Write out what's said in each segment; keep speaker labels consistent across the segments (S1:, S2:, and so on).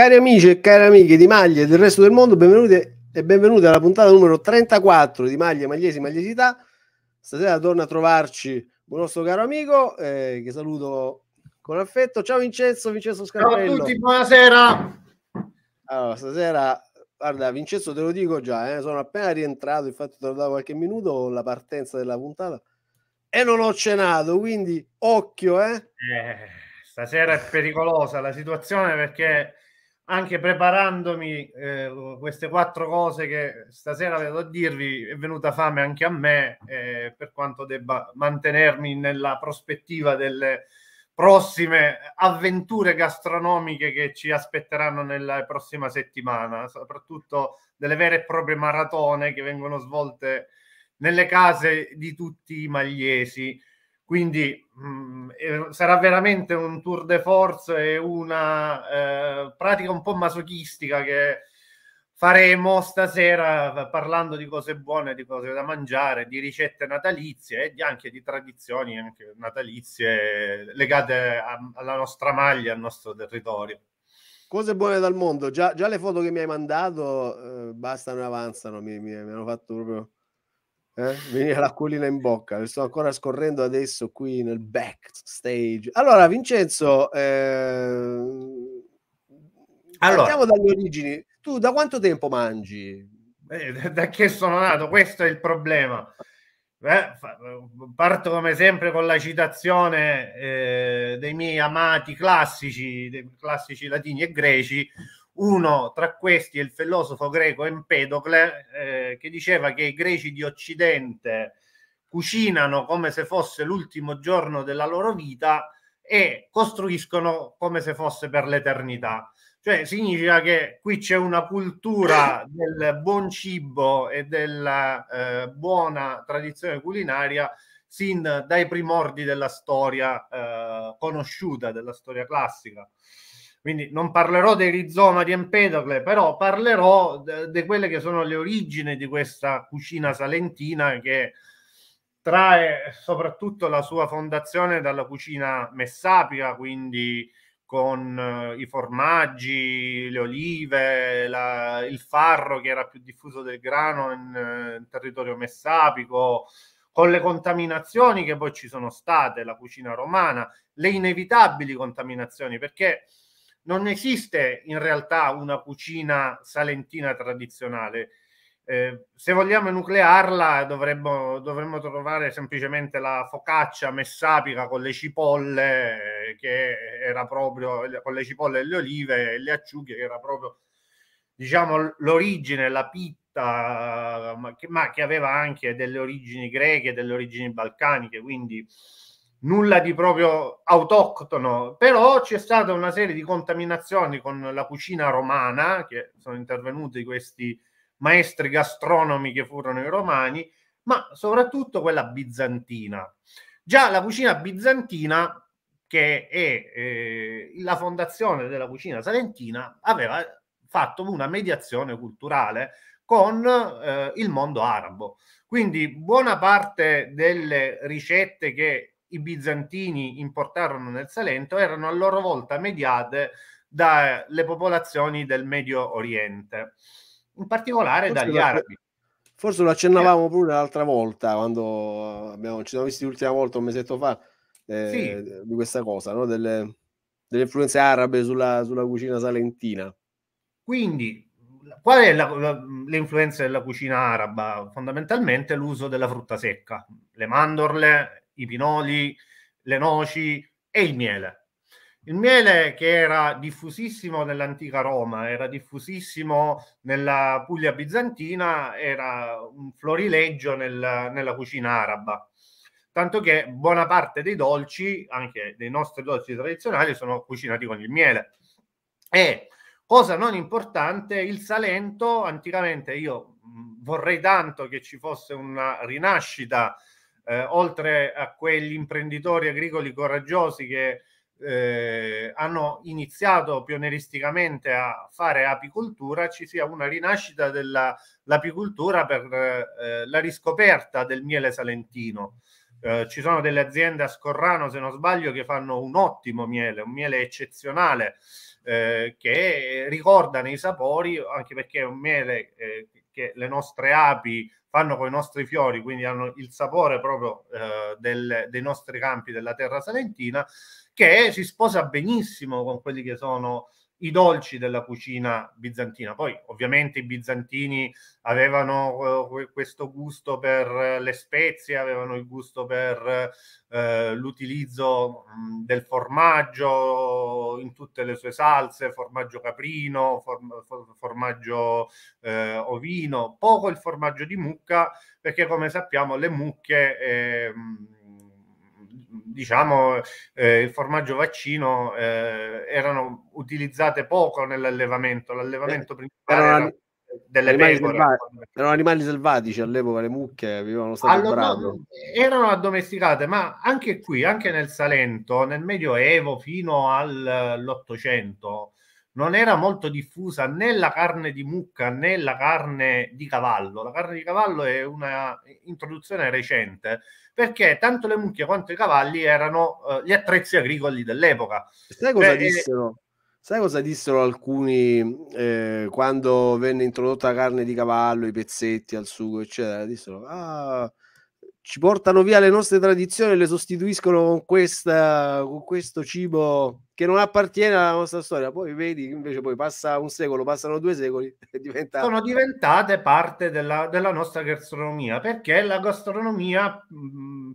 S1: Cari amici e cari amiche di Maglie e del resto del mondo, benvenuti e benvenuti alla puntata numero 34 di Maglie, Magliesi, Magliesità. Stasera torna a trovarci un nostro caro amico eh, che saluto con affetto. Ciao Vincenzo, Vincenzo Scarpello. Ciao a tutti, buonasera. Allora, stasera, guarda Vincenzo te lo dico già, eh, sono appena rientrato, infatti te lo da qualche minuto la partenza della puntata e non ho cenato, quindi occhio, eh.
S2: eh stasera è pericolosa la situazione perché anche preparandomi eh, queste quattro cose che stasera vedo a dirvi, è venuta fame anche a me, eh, per quanto debba mantenermi nella prospettiva delle prossime avventure gastronomiche che ci aspetteranno nella prossima settimana, soprattutto delle vere e proprie maratone che vengono svolte nelle case di tutti i magliesi. Quindi mh, mm, eh, sarà veramente un tour de force e una eh, pratica un po' masochistica che faremo stasera eh, parlando di cose buone, di cose da mangiare, di ricette natalizie e di, anche di tradizioni anche natalizie legate a, alla nostra maglia, al nostro territorio.
S1: Cose buone dal mondo, già, già le foto che mi hai mandato eh, bastano e avanzano, mi, mi, mi hanno fatto proprio eh? Venire la colina in bocca, le sto ancora scorrendo adesso qui nel backstage. Allora, Vincenzo, eh... allora. partiamo dalle origini. Tu da quanto tempo mangi?
S2: Eh, da che sono nato, questo è il problema. Eh, parto come sempre con la citazione eh, dei miei amati classici, dei classici latini e greci, uno tra questi è il filosofo greco Empedocle, eh, che diceva che i greci di Occidente cucinano come se fosse l'ultimo giorno della loro vita e costruiscono come se fosse per l'eternità. Cioè significa che qui c'è una cultura del buon cibo e della eh, buona tradizione culinaria sin dai primordi della storia eh, conosciuta, della storia classica. Quindi non parlerò dei rizoma di Empedocle, però parlerò di quelle che sono le origini di questa cucina salentina che trae soprattutto la sua fondazione dalla cucina messapica, quindi con eh, i formaggi, le olive, la, il farro che era più diffuso del grano in, eh, in, territorio messapico, con le contaminazioni che poi ci sono state, la cucina romana, le inevitabili contaminazioni, perché non esiste in realtà una cucina salentina tradizionale. Eh, se vogliamo nuclearla dovremmo, dovremmo, trovare semplicemente la focaccia messapica con le cipolle eh, che era proprio con le cipolle e le olive e le acciughe che era proprio diciamo l'origine, la pitta ma che, ma che aveva anche delle origini greche, delle origini balcaniche quindi nulla di proprio autoctono, però c'è stata una serie di contaminazioni con la cucina romana, che sono intervenuti questi maestri gastronomi che furono i romani, ma soprattutto quella bizantina. Già la cucina bizantina, che è eh, la fondazione della cucina salentina, aveva fatto una mediazione culturale con eh, il mondo arabo. Quindi buona parte delle ricette che i bizantini importarono nel Salento erano a loro volta mediate dalle popolazioni del Medio Oriente, in particolare forse dagli lo, arabi.
S1: Forse lo accennavamo eh. pure l'altra volta, quando abbiamo, ci siamo visti l'ultima volta, un mesetto fa, eh, sì. di questa cosa, no? delle, delle, influenze arabe sulla, sulla cucina salentina.
S2: Quindi, qual è la, la, l'influenza della cucina araba? Fondamentalmente l'uso della frutta secca, le mandorle i pinoli, le noci e il miele. Il miele che era diffusissimo nell'antica Roma, era diffusissimo nella Puglia bizantina, era un florileggio nel, nella cucina araba. Tanto che buona parte dei dolci, anche dei nostri dolci tradizionali, sono cucinati con il miele. E cosa non importante, il Salento, anticamente io vorrei tanto che ci fosse una rinascita eh, oltre a quegli imprenditori agricoli coraggiosi che eh, hanno iniziato pioneristicamente a fare apicoltura, ci sia una rinascita dell'apicoltura per eh, la riscoperta del miele salentino. Eh, ci sono delle aziende a Scorrano, se non sbaglio, che fanno un ottimo miele, un miele eccezionale eh, che ricorda nei sapori, anche perché è un miele eh, che le nostre api fanno con i nostri fiori, quindi hanno il sapore proprio eh, del, dei nostri campi della terra salentina, che si sposa benissimo con quelli che sono i dolci della cucina bizantina. Poi ovviamente i bizantini avevano eh, questo gusto per le spezie, avevano il gusto per eh, l'utilizzo mh, mm, del formaggio in tutte le sue salse, formaggio caprino, form- formaggio eh, ovino, poco il formaggio di mucca perché come sappiamo le mucche... Mh, ehm, diciamo, eh, il formaggio vaccino eh, erano utilizzate poco nell'allevamento. L'allevamento eh, principale erano, era
S1: delle animali pecore. Selvatici. Ecco, erano animali selvatici all'epoca, le mucche vivevano allora,
S2: Erano addomesticate, ma anche qui, anche nel Salento, nel Medioevo fino all'Ottocento, eh, non era molto diffusa né la carne di mucca né la carne di cavallo. La carne di cavallo è una introduzione recente, perché tanto le mucche quanto i cavalli erano eh, gli attrezzi agricoli dell'epoca.
S1: Sai cosa, Beh, cioè, dissero? Sai cosa dissero alcuni eh, quando venne introdotta la carne di cavallo, i pezzetti al sugo, eccetera? Dissero, ah, ci portano via le nostre tradizioni e le sostituiscono con, questa, con questo cibo che non appartiene alla nostra storia. Poi vedi, invece, poi passa un secolo, passano due secoli e diventa... sono diventate
S2: parte della, della nostra gastronomia perché la gastronomia, mm,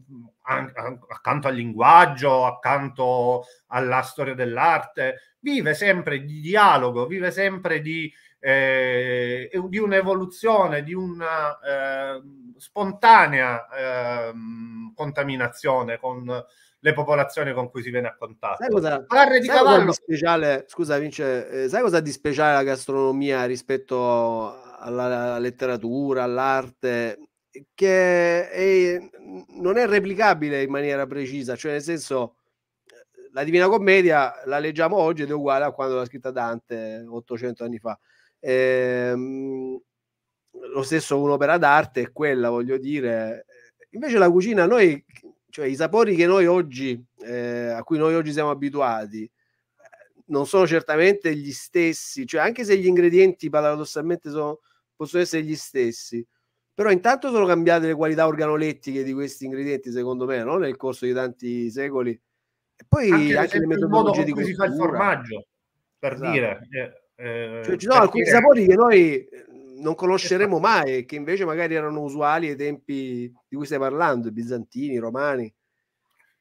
S2: accanto al linguaggio, accanto alla storia dell'arte, vive sempre di dialogo, vive sempre di eh, di un'evoluzione, di una eh, spontanea eh, contaminazione con le popolazioni con cui si viene a contatto. Sai cosa, Parre di sai cavallo.
S1: speciale, scusa Vince, eh, sai cosa ha di speciale la gastronomia rispetto alla letteratura, all'arte? Che è, non è replicabile in maniera precisa, cioè nel senso eh, la Divina Commedia la leggiamo oggi ed è uguale a quando l'ha scritta Dante 800 anni fa. Ehm, lo stesso un'opera d'arte è quella, voglio dire. Eh, invece la cucina, noi, cioè i sapori che noi oggi, eh, a cui noi oggi siamo abituati, eh, non sono certamente gli stessi, cioè anche se gli ingredienti paradossalmente sono, possono essere gli stessi, però intanto sono cambiate le qualità organolettiche di questi ingredienti, secondo me, no? nel corso di tanti secoli. E
S2: poi anche, anche le metodologie di cui si fa il formaggio,
S1: per esatto. dire. Eh eh, cioè, ci sono alcuni sapori che noi eh, non conosceremo esatto. mai, che invece magari erano usuali ai tempi di cui stai parlando, i bizantini, i romani.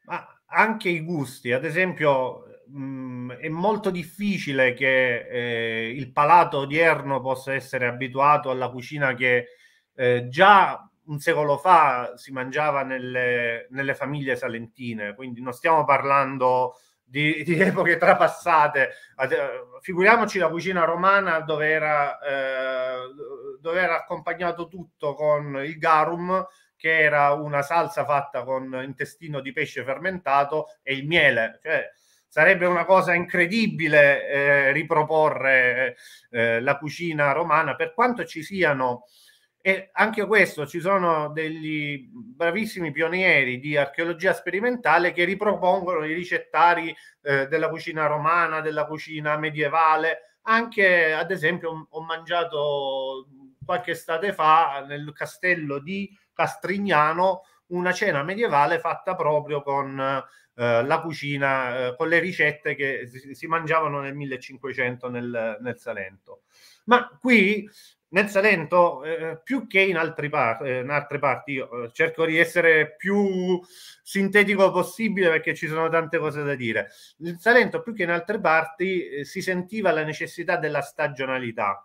S2: Ma anche i gusti, ad esempio, mh, mm, è molto difficile che eh, il palato odierno possa essere abituato alla cucina che eh, già un secolo fa si mangiava nelle, nelle famiglie salentine, quindi non stiamo parlando di, di epoche trapassate. Eh, figuriamoci la cucina romana dove era, eh, dove era accompagnato tutto con il garum, che era una salsa fatta con intestino di pesce fermentato e il miele. Cioè, sarebbe una cosa incredibile eh, riproporre eh, la cucina romana, per quanto ci siano e anche questo, ci sono degli bravissimi pionieri di archeologia sperimentale che ripropongono i ricettari eh, della cucina romana, della cucina medievale. Anche, ad esempio, ho mangiato qualche estate fa nel castello di Castrignano una cena medievale fatta proprio con eh, la cucina, eh, con le ricette che si, si mangiavano nel 1500 nel, nel Salento. Ma qui nel Salento, eh, eh, più che in, par- eh, in, altre parti, io eh, cerco di essere più sintetico possibile perché ci sono tante cose da dire. Nel Salento, più che in altre parti, eh, si sentiva la necessità della stagionalità.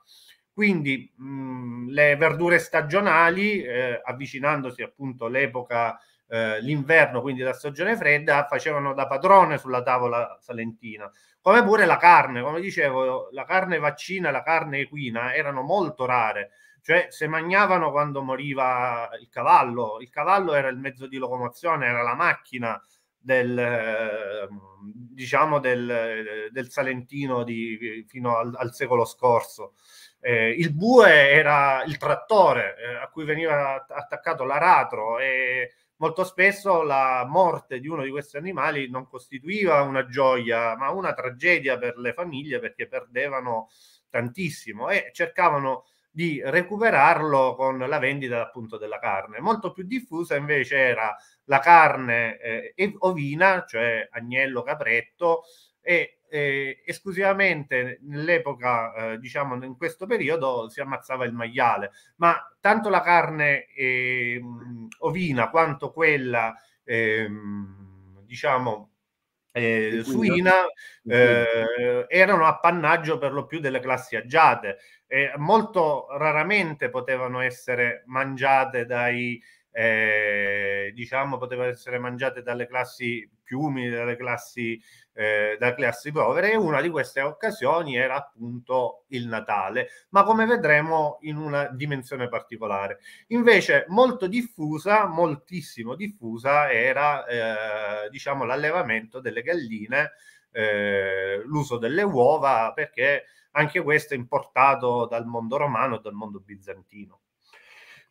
S2: Quindi mh, mm, le verdure stagionali, eh, avvicinandosi appunto all'epoca eh, l'inverno, quindi la stagione fredda, facevano da padrone sulla tavola salentina. Come pure la carne, come dicevo, la carne vaccina, e la carne equina erano molto rare, cioè se mangiavano quando moriva il cavallo, il cavallo era il mezzo di locomozione, era la macchina del, diciamo del, del Salentino di, fino al, al, secolo scorso. Eh, il bue era il trattore eh, a cui veniva attaccato l'aratro e molto spesso la morte di uno di questi animali non costituiva una gioia, ma una tragedia per le famiglie perché perdevano tantissimo e cercavano di recuperarlo con la vendita appunto della carne. Molto più diffusa invece era la carne eh, ovina, cioè agnello, capretto e eh, esclusivamente nell'epoca, eh, diciamo in questo periodo, si ammazzava il maiale, ma tanto la carne eh, ovina quanto quella, ehm, diciamo, eh, suina eh, erano appannaggio per lo più delle classi agiate e molto raramente potevano essere mangiate dai, eh, diciamo potevano essere mangiate dalle classi più umili, dalle classi, eh, dalle classi povere e una di queste occasioni era appunto il Natale, ma come vedremo in una dimensione particolare. Invece molto diffusa, moltissimo diffusa era eh, diciamo l'allevamento delle galline, eh, l'uso delle uova perché anche questo è importato dal mondo romano e dal mondo bizantino.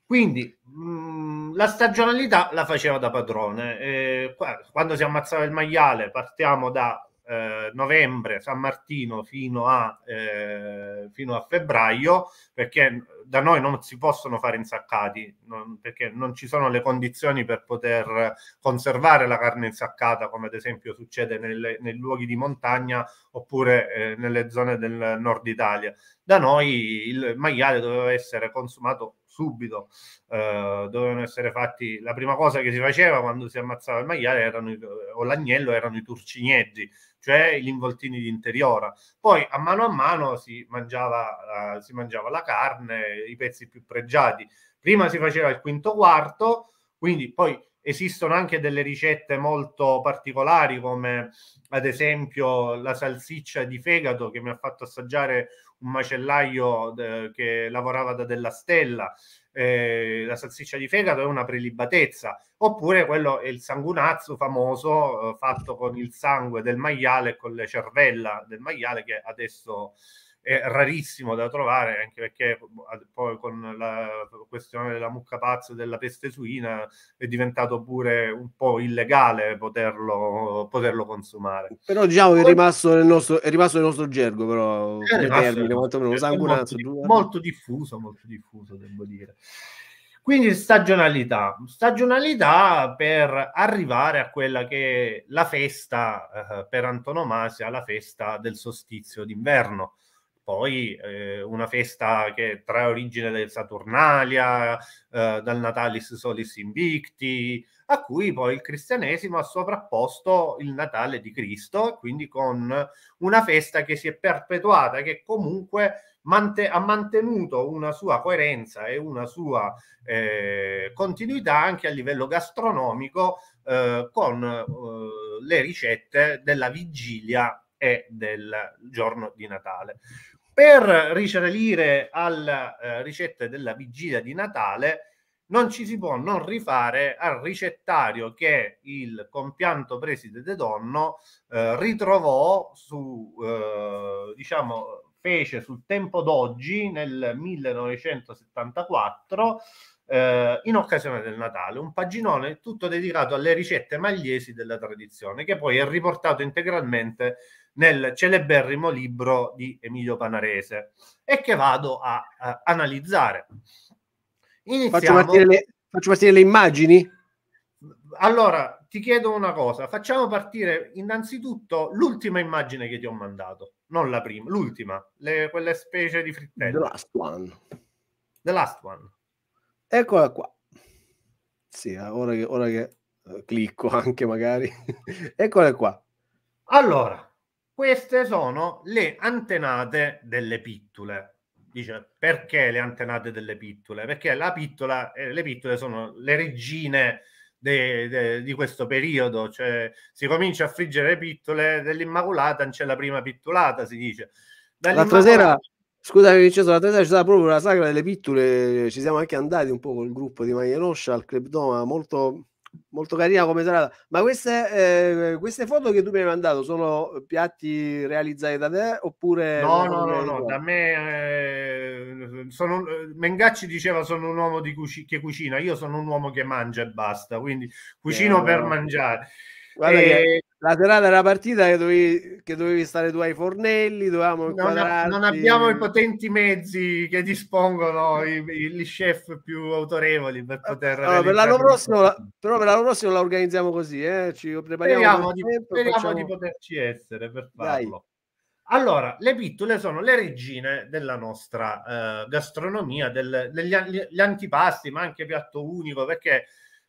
S2: Quindi mm, la stagionalità la faceva da padrone. Eh, quando si ammazzava il maiale, partiamo da eh, novembre, San Martino fino a, eh, fino a, febbraio, perché da noi non si possono fare insaccati, non, perché non ci sono le condizioni per poter conservare la carne insaccata, come ad esempio succede nelle, nei luoghi di montagna oppure eh, nelle zone del nord Italia. Da noi il maiale doveva essere consumato subito, eh, dovevano essere fatti, la prima cosa che si faceva quando si ammazzava il maiale erano, o l'agnello erano i turcigneggi, cioè gli involtini di interiora. Poi a mano a mano si mangiava, eh, si mangiava la carne, i pezzi più pregiati. Prima si faceva il quinto quarto, quindi poi esistono anche delle ricette molto particolari come ad esempio la salsiccia di fegato che mi ha fatto assaggiare un macellaio de, che lavorava da Della Stella, eh, la salsiccia di fegato è una prelibatezza, oppure quello è il sanguinazzo famoso eh, fatto con il sangue del maiale e con le cervella del maiale che adesso è rarissimo da trovare, anche perché boh, poi con la questione della mucca pazza e della peste suina è diventato pure un po' illegale poterlo, poterlo consumare. Però diciamo che è rimasto
S1: nel nostro, è rimasto nel nostro gergo, però è termine, molto, molto, molto
S2: diffuso, molto diffuso, devo dire. Quindi stagionalità, stagionalità per arrivare a quella che è la festa eh, per antonomasia, la festa del sostizio d'inverno poi eh, una festa che trae origine del Saturnalia, eh, dal Natalis Solis Invicti, a cui poi il cristianesimo ha sovrapposto il Natale di Cristo, quindi con una festa che si è perpetuata, che comunque mante- ha mantenuto una sua coerenza e una sua eh, continuità anche a livello gastronomico eh, con eh, le ricette della vigilia e del giorno di Natale. Per risalire alla eh, ricette della vigilia di Natale, non ci si può non rifare al ricettario che il compianto preside De Donno eh, ritrovò su, eh, diciamo, fece sul tempo d'oggi nel 1974 eh, in occasione del Natale, un paginone tutto dedicato alle ricette magliesi della tradizione che poi è riportato integralmente nel celeberrimo libro di Emilio Panarese e che vado a, a analizzare.
S1: Iniziamo... Faccio, partire le, le immagini?
S2: Allora, ti chiedo una cosa, facciamo partire innanzitutto l'ultima immagine che ti ho mandato,
S1: non la prima, l'ultima,
S2: le, quelle specie di frittelle.
S1: The last one.
S2: The last one.
S1: Eccola qua. Sì, ora che, ora che eh, clicco anche magari. Eccola qua. Allora,
S2: queste sono le antenate delle pittule. Dice perché le antenate delle pittule? Perché la pittola, e eh, le pittule sono le regine de, de, di questo periodo, cioè si comincia a friggere le pittole dell'Immacolata, non c'è la prima pittulata. si dice. L'altra sera,
S1: scusami Vincenzo, l'altra sera c'è stata proprio la sagra delle pittule. ci siamo anche andati un po' col gruppo di Maglia Roscia al Club Doma, molto molto carina come serata. Ma queste, eh, queste, foto che tu mi hai mandato sono piatti realizzati da te oppure... No, no, no, no, da
S2: me... Eh,
S1: sono, eh, Mengacci
S2: diceva sono un uomo cuci- che cucina, io sono un uomo che mangia e basta, quindi cucino eh, per
S1: mangiare.
S2: Guarda e...
S1: la serata era partita che dovevi, che dovevi, stare tu ai fornelli, dovevamo inquadrarti. Non, non abbiamo i
S2: potenti mezzi che dispongono i, i, gli chef più autorevoli per eh, poter... No, per l'anno prossimo, la,
S1: però per l'anno prossimo la organizziamo così, eh? ci prepariamo. Speriamo, di, tempo, speriamo facciamo... di,
S2: poterci essere per farlo. Dai. Allora, le pittole sono le regine della nostra eh, gastronomia, del, degli, gli antipasti, ma anche piatto unico, perché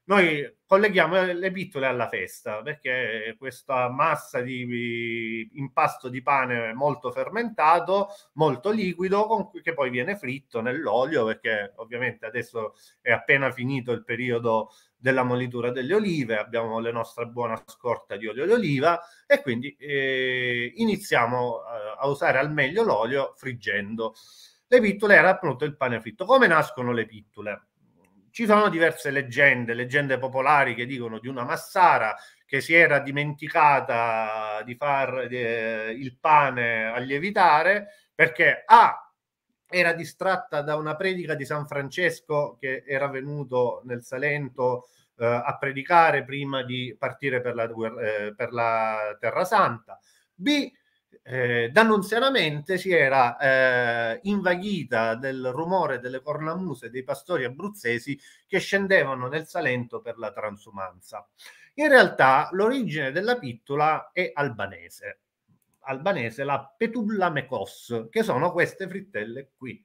S2: noi colleghiamo le pittole alla festa perché questa massa di impasto di pane molto fermentato, molto liquido, che poi viene fritto nell'olio perché ovviamente adesso è appena finito il periodo della molitura delle olive, abbiamo la nostra buona scorta di olio d'oliva e quindi eh, iniziamo eh, a usare al meglio l'olio friggendo. Le pittole era appunto il pane fritto. Come nascono le pittole? ci sono diverse leggende, leggende popolari che dicono di una massara che si era dimenticata di far eh, il pane a lievitare perché A era distratta da una predica di San Francesco che era venuto nel Salento eh, a predicare prima di partire per la, eh, per la Terra Santa. B eh, D'Annunzianamente si era eh, invaghita del rumore delle cornamuse dei pastori abruzzesi che scendevano nel Salento per la transumanza. In realtà l'origine della pittola è albanese, albanese la Petulla mecos, che sono queste frittelle qui,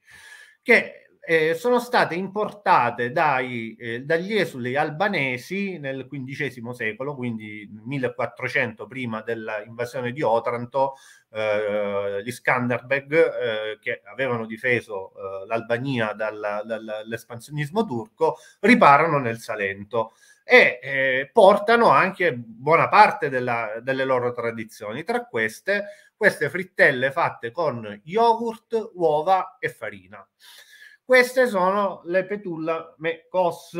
S2: che eh, sono state importate dai, eh, dagli esuli albanesi nel XV secolo, quindi 1400 prima dell'invasione di Otranto, eh, gli Skanderbeg eh, che avevano difeso eh, l'Albania dalla, dall'espansionismo turco, riparano nel Salento e eh, portano anche buona parte della, delle loro tradizioni, tra queste queste frittelle fatte con yogurt, uova e farina. Queste sono le Petulla Mecos,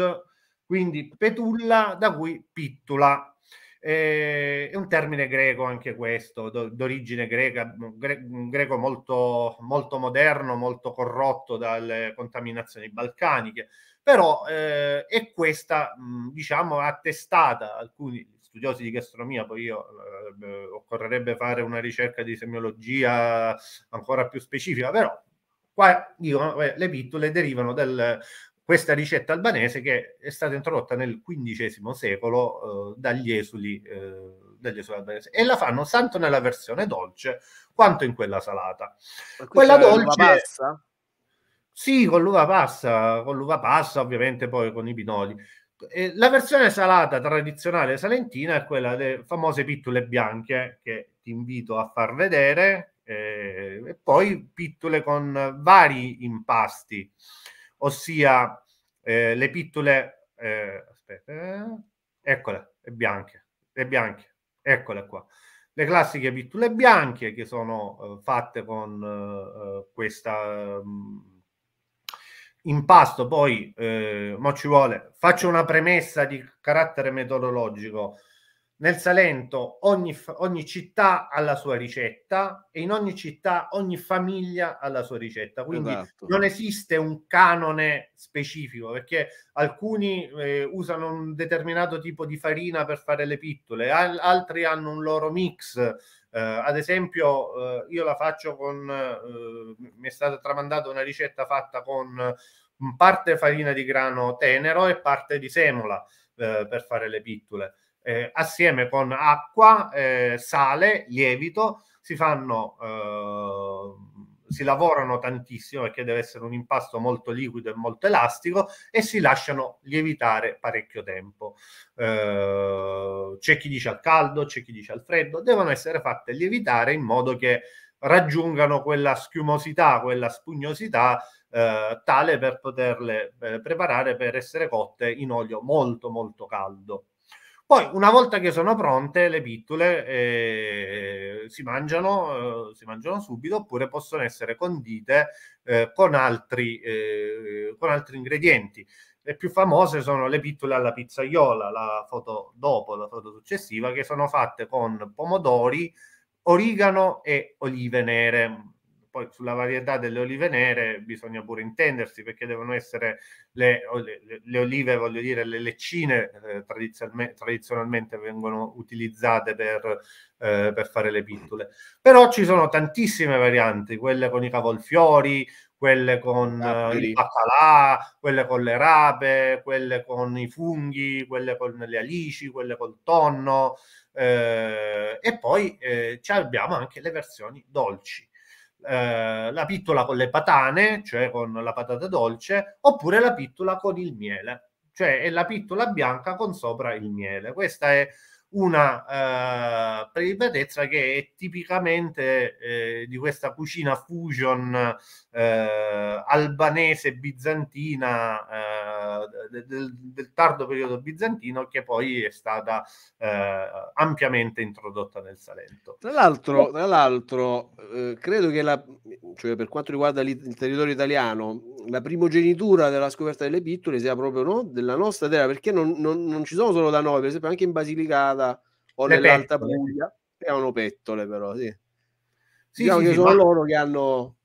S2: quindi Petulla da cui Pittula. Eh, è un termine greco anche questo, do, d'origine greca, gre, un greco molto, molto, moderno, molto corrotto dalle contaminazioni balcaniche, però eh, è questa, mh, diciamo, attestata, alcuni studiosi di gastronomia, poi io eh, occorrerebbe fare una ricerca di semiologia ancora più specifica, però Qua dicono eh, le pittole derivano da questa ricetta albanese che è stata introdotta nel XV secolo eh, dagli, esuli, eh, dagli esuli albanesi e la fanno tanto nella versione dolce quanto in quella salata. Quella dolce... Sì, con l'uva passa, con l'uva passa ovviamente poi con i pinoli. Eh, la versione salata tradizionale salentina è quella delle famose pittule bianche che ti invito a far vedere eh, e poi pittole con vari impasti, ossia eh, le pittole, eh, aspetta, eh, eccole, le bianche, le bianche, eccole qua. Le classiche pittole bianche che sono eh, fatte con eh, questa mh, mm, impasto, poi eh, mo ci vuole, faccio una premessa di carattere metodologico nel Salento ogni, ogni, città ha la sua ricetta e in ogni città ogni famiglia ha la sua ricetta, quindi esatto. non esiste un canone specifico perché alcuni eh, usano un determinato tipo di farina per fare le pittole, al- altri hanno un loro mix. Eh, ad esempio, eh, io la faccio con, eh, mi è stata tramandata una ricetta fatta con mm, parte farina di grano tenero e parte di semola eh, per fare le pittole eh, assieme con acqua, eh, sale, lievito, si fanno, eh, si lavorano tantissimo perché deve essere un impasto molto liquido e molto elastico e si lasciano lievitare parecchio tempo. Eh, c'è chi dice al caldo, c'è chi dice al freddo, devono essere fatte lievitare in modo che raggiungano quella schiumosità, quella spugnosità eh, tale per poterle eh, preparare per essere cotte in olio molto molto caldo. Poi, una volta che sono pronte, le pittule eh, si, mangiano, eh, si, mangiano, subito oppure possono essere condite eh, con, altri, eh, con, altri, ingredienti. Le più famose sono le pittule alla pizzaiola, la foto dopo, la foto successiva, che sono fatte con pomodori, origano e olive nere poi sulla varietà delle olive nere bisogna pure intendersi perché devono essere le, le, olive, voglio dire, le leccine eh, tradizionalmente, tradizionalmente vengono utilizzate per, eh, per fare le pittole. Però ci sono tantissime varianti, quelle con i cavolfiori, quelle con ah, eh, il baccalà, quelle con le rape, quelle con i funghi, quelle con le alici, quelle col tonno. Eh, e poi eh, abbiamo anche le versioni dolci. Eh, la pittola con le patane, cioè con la patata dolce, oppure la pittola con il miele, cioè è la pittola bianca con sopra il miele. Questa è una eh, prelibatezza che è tipicamente eh, di questa cucina fusion eh, albanese bizantina eh, del, del, tardo periodo bizantino che poi è stata
S1: eh, ampiamente
S2: introdotta nel Salento.
S1: Tra l'altro, oh. tra l'altro eh, credo che la, cioè per quanto riguarda il territorio italiano, la primogenitura della scoperta delle pittole sia proprio no, della nostra terra, perché non, non, non, ci sono solo da noi, per esempio anche in Basilicata o Le nell'Alta pettole. Puglia, erano pettole però, sì. sì diciamo sì, che sì, sono ma... loro che hanno...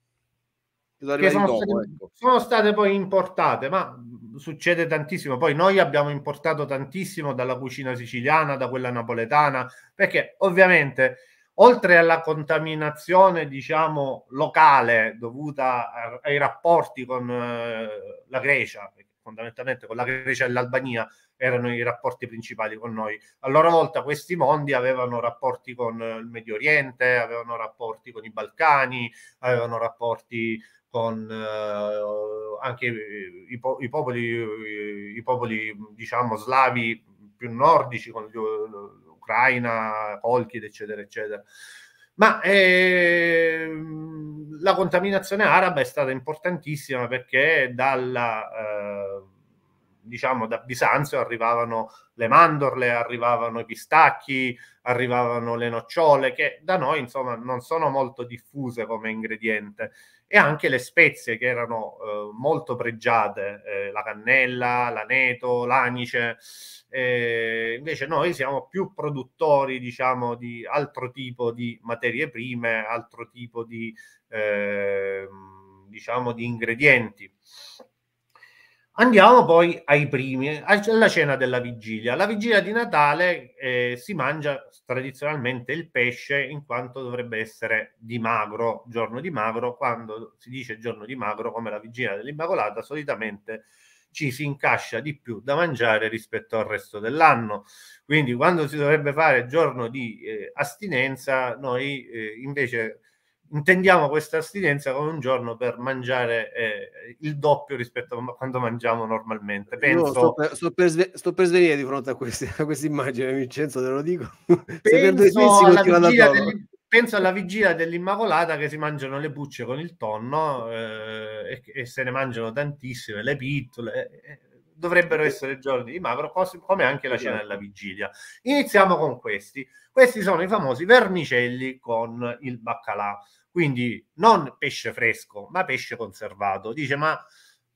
S1: che sono, dopo, state, ecco.
S2: sono state poi importate, ma mm, succede tantissimo. Poi noi abbiamo importato tantissimo dalla cucina siciliana, da quella napoletana, perché ovviamente oltre alla contaminazione, diciamo, locale dovuta ai rapporti con eh, la Grecia, fondamentalmente con la Grecia e l'Albania erano i rapporti principali con noi. A loro volta questi mondi avevano rapporti con il Medio Oriente, avevano rapporti con i Balcani, avevano rapporti con eh, anche i, po- i popoli, i popoli diciamo, slavi più nordici, con gli, Ucraina, Polkid, eccetera, eccetera. Ma ehm, la contaminazione araba è stata importantissima perché dalla, eh, diciamo, da Bisanzio arrivavano le mandorle, arrivavano i pistacchi, arrivavano le nocciole, che da noi insomma non sono molto diffuse come ingrediente, e anche le spezie che erano eh, molto pregiate, eh, la cannella, l'aneto, l'anice. Eh, invece noi siamo più produttori, diciamo, di altro tipo di materie prime, altro tipo di, eh, diciamo, di ingredienti. Andiamo poi ai primi, alla cena della vigilia. La vigilia di Natale eh, si mangia tradizionalmente il pesce in quanto dovrebbe essere di magro, giorno di magro, quando si dice giorno di magro come la vigilia dell'Immacolata, solitamente ci si incascia di più da mangiare rispetto al resto dell'anno. Quindi quando si dovrebbe fare giorno di eh, astinenza, noi eh, invece intendiamo questa astinenza come un giorno per mangiare eh, il doppio rispetto a quando
S1: mangiamo normalmente. Penso... Sto per, sto, per svenire di fronte a, questa immagine, Vincenzo, te lo dico. Penso Se per due alla vigilia dell'imposta
S2: penso alla vigilia dell'Immacolata che si mangiano le bucce con il tonno eh, e, e, se ne mangiano tantissime, le pittole. Eh, eh dovrebbero essere giorni di magro, come anche la cena della vigilia. Iniziamo con questi. Questi sono i famosi vermicelli con il baccalà, quindi non pesce fresco, ma pesce conservato. Dice, ma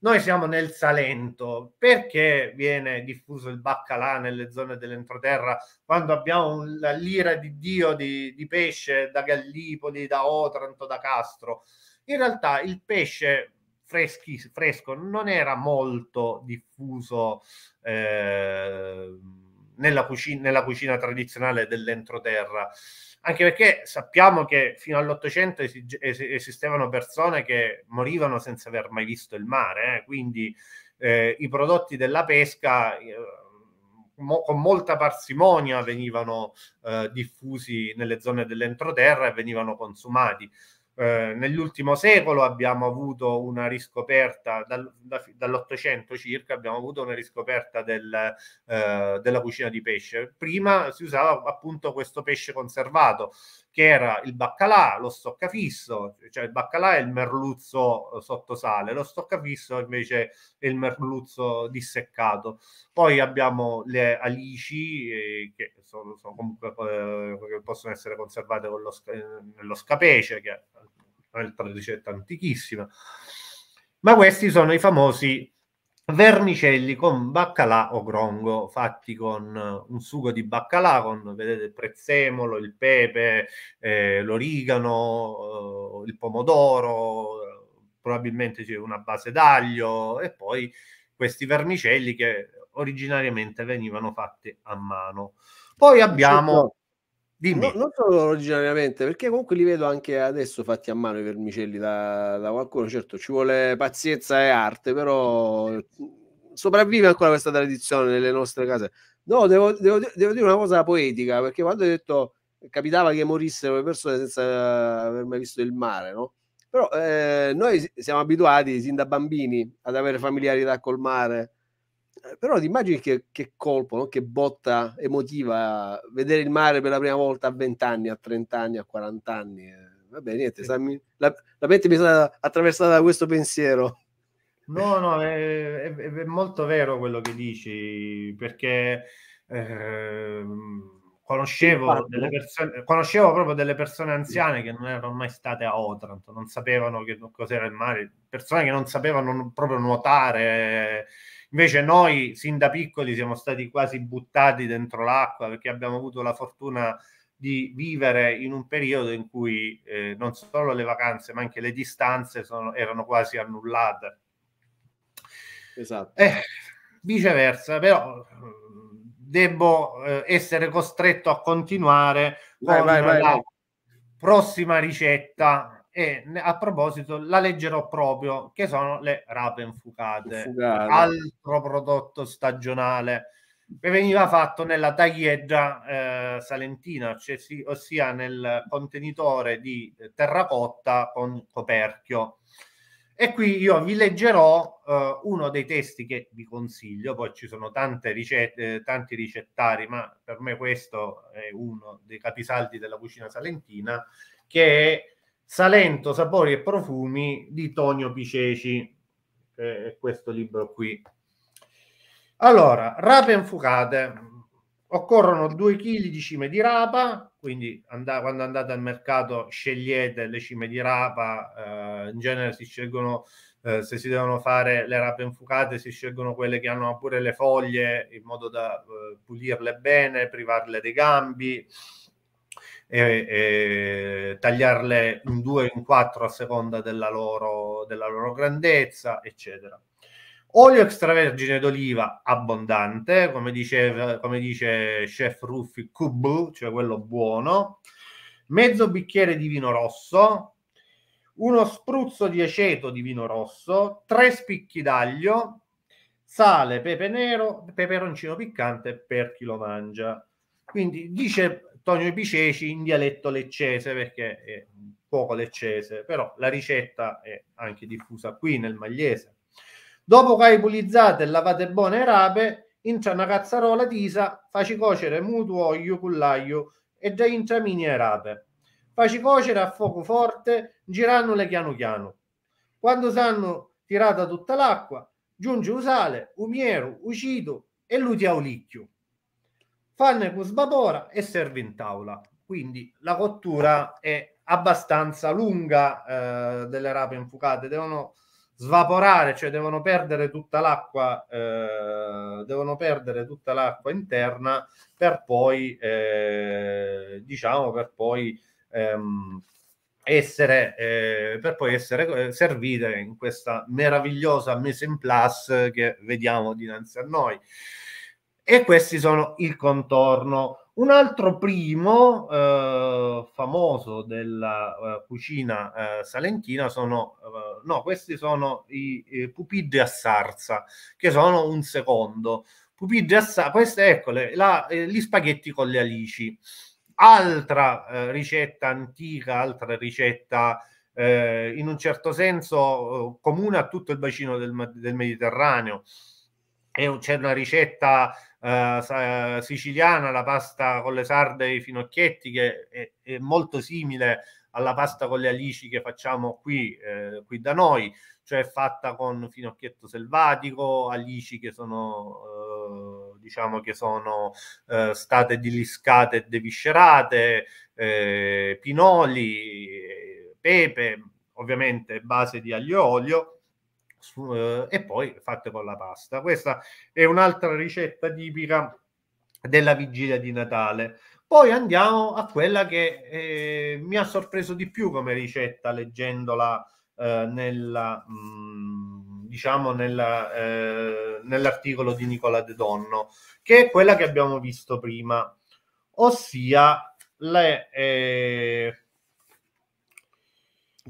S2: noi siamo nel Salento, perché viene diffuso il baccalà nelle zone dell'entroterra quando abbiamo l'ira di Dio di, di pesce da Gallipoli, da Otranto, da Castro? In realtà il pesce freschi, fresco non era molto diffuso eh, nella, cucina, nella cucina tradizionale dell'entroterra anche perché sappiamo che fino all'Ottocento esistevano persone che morivano senza aver mai visto il mare, eh? quindi eh, i prodotti della pesca eh, mo- con molta parsimonia venivano eh, diffusi nelle zone dell'entroterra e venivano consumati. Eh, nell'ultimo secolo abbiamo avuto una riscoperta, dal, da, dall'Ottocento circa, abbiamo avuto una riscoperta del, eh, della cucina di pesce. Prima si usava appunto questo pesce conservato, che era il baccalà, lo stoccafisso, cioè il baccalà è il merluzzo eh, sottosale, lo stoccafisso invece è il merluzzo disseccato. Poi abbiamo le alici eh, che sono, sono comunque eh, possono essere conservate con lo, eh, nello scapece, che è un'altra ricetta antichissima. Ma questi sono i famosi vermicelli con baccalà o grongo fatti con eh, un sugo di baccalà con vedete il prezzemolo, il pepe, eh, l'origano, eh, il pomodoro, eh, probabilmente c'è una base d'aglio e poi questi vermicelli che originariamente venivano fatti a mano.
S1: Poi abbiamo Dimmi. No, non solo originariamente, perché comunque li vedo anche adesso fatti a mano i vermicelli da, da qualcuno. Certo, ci vuole pazienza e arte, però sopravvive ancora questa tradizione nelle nostre case. No, devo, devo, devo dire una cosa poetica, perché quando hai detto capitava che morissero le persone senza aver mai visto il mare, no? Però eh, noi siamo abituati sin da bambini ad avere familiarità col mare, eh, però ti immagini che, che colpo, no? che botta emotiva vedere il mare per la prima volta a 20 anni, a 30 anni, a 40 anni. Eh, vabbè, niente, Sammy, la, la, mente mi è stata attraversata da questo pensiero. No, no, è, è,
S2: è molto vero quello che dici, perché ehm, eh, conoscevo, delle persone, conoscevo proprio delle persone anziane che non erano mai state a Otranto, non sapevano che, cos'era il mare, persone che non sapevano proprio nuotare. Eh, Invece noi sin da piccoli siamo stati quasi buttati dentro l'acqua perché abbiamo avuto la fortuna di vivere in un periodo in cui eh, non solo le vacanze ma anche le distanze sono, erano quasi annullate. Esatto. Eh, viceversa, però devo eh, essere costretto a continuare vai, con vai, vai, prossima ricetta e a proposito la leggerò proprio che sono le rape infucate altro prodotto stagionale che veniva fatto nella taglieggia eh, salentina, cioè sì, ossia nel contenitore di terracotta con coperchio. E qui io vi leggerò eh, uno dei testi che vi consiglio, poi ci sono tante ricette, eh, tanti ricettari, ma per me questo è uno dei capisaldi della cucina salentina, che è Salento, sapori e profumi di Tonio Piceci, che è questo libro qui. Allora, rape infucate, Occorrono 2 kg di cime di rapa, quindi and- quando andate al mercato scegliete le cime di rapa, eh, in genere si scelgono eh, se si devono fare le rape infucate, si scelgono quelle che hanno pure le foglie in modo da eh, pulirle bene, privarle dei gambi e, e tagliarle in due o in quattro a seconda della loro, della loro grandezza, eccetera. Olio extravergine d'oliva abbondante, come dice, come dice chef Ruffi Kubu, cioè quello buono, mezzo bicchiere di vino rosso, uno spruzzo di aceto di vino rosso, tre spicchi d'aglio, sale, pepe nero, peperoncino piccante per chi lo mangia. Quindi dice Tonio Epiceci in dialetto leccese perché è poco leccese, però la ricetta è anche diffusa qui nel Magliese. Dopo che hai pulizzato e lavate buone le rape, entra una cazzarola tisa, faci cuocere mutuo olio con l'aglio e già intra mini e rape. Faci cuocere a fuoco forte, girandole piano piano. Quando sanno tirata tutta l'acqua, giunge usale, umiero, ucido e luti aulicchio. Fanno Farnecus Babora e serve in tavola. Quindi la cottura è abbastanza lunga eh, delle rape infuocate, devono svaporare, cioè devono perdere tutta l'acqua, eh, devono perdere tutta l'acqua interna per poi, eh, diciamo, per poi ehm, essere, eh, per poi essere eh, servite in questa meravigliosa mise en place che vediamo dinanzi a noi e questi sono il contorno. Un altro primo eh, famoso della eh, cucina eh, salentina sono, eh, no, questi sono i, i pupiddi a sarsa, che sono un secondo. Pupiddi a sarsa, queste, eccole, la, eh, gli spaghetti con le alici. Altra eh, ricetta antica, altra ricetta in un certo senso comune a tutto il bacino del, del Mediterraneo. È, c'è una ricetta eh, eh, siciliana, la pasta con le sarde e i finocchietti, che è, è, molto simile alla pasta con le alici che facciamo qui, eh, qui da noi, cioè fatta con finocchietto selvatico, alici che sono, eh, diciamo che sono eh, state diliscate e deviscerate, eh, pinoli, pepe, ovviamente base di aglio e olio eh, e poi fatte con la pasta. Questa è un'altra ricetta tipica della vigilia di Natale. Poi andiamo a quella che eh, mi ha sorpreso di più come ricetta leggendola eh, nella, mh, mm, diciamo nella, eh, nell'articolo di Nicola De Donno, che è quella che abbiamo visto prima, ossia le eh,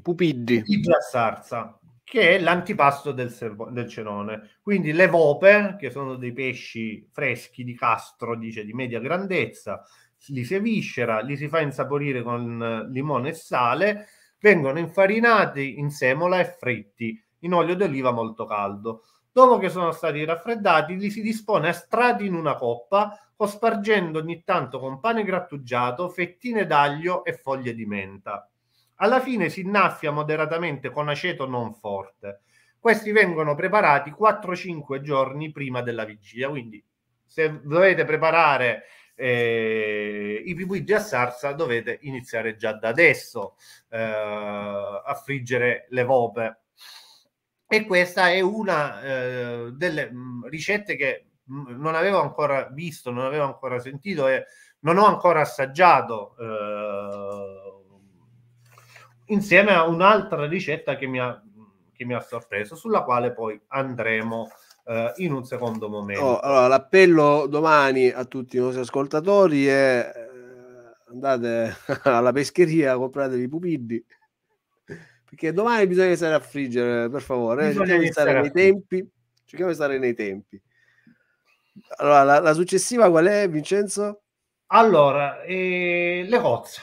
S2: pupiddi. pupiddi a sarsa che è l'antipasto del, servo- del cenone. Quindi le vope, che sono dei pesci freschi di Castro, dice di media grandezza, li si eviscera, li si fa insaporire con eh, limone e sale, vengono infarinati in semola e fritti in olio d'oliva molto caldo. Dopo che sono stati raffreddati, li si dispone a strati in una coppa, cospargendo ogni tanto con pane grattugiato, fettine d'aglio e foglie di menta. Alla fine si innaffia moderatamente con aceto non forte. Questi vengono preparati 4-5 giorni prima della vigilia, quindi se dovete preparare eh, i pipuggi a sarsa dovete iniziare già da adesso eh, a friggere le vope. E questa è una eh, delle mm, ricette che mm, non avevo ancora visto, non avevo ancora sentito e non ho ancora assaggiato eh, insieme a un'altra ricetta che mi ha, che mi ha sorpreso, sulla quale poi andremo eh, in un secondo momento. Oh,
S1: allora, l'appello domani a tutti i nostri ascoltatori è eh, andate alla pescheria, compratevi i pupilli, perché domani bisogna stare a friggere, per favore, eh. bisogna cerchiamo di stare nei tempi, cerchiamo di stare nei tempi. Allora, la, la successiva qual è, Vincenzo? Allora,
S2: eh, le cozze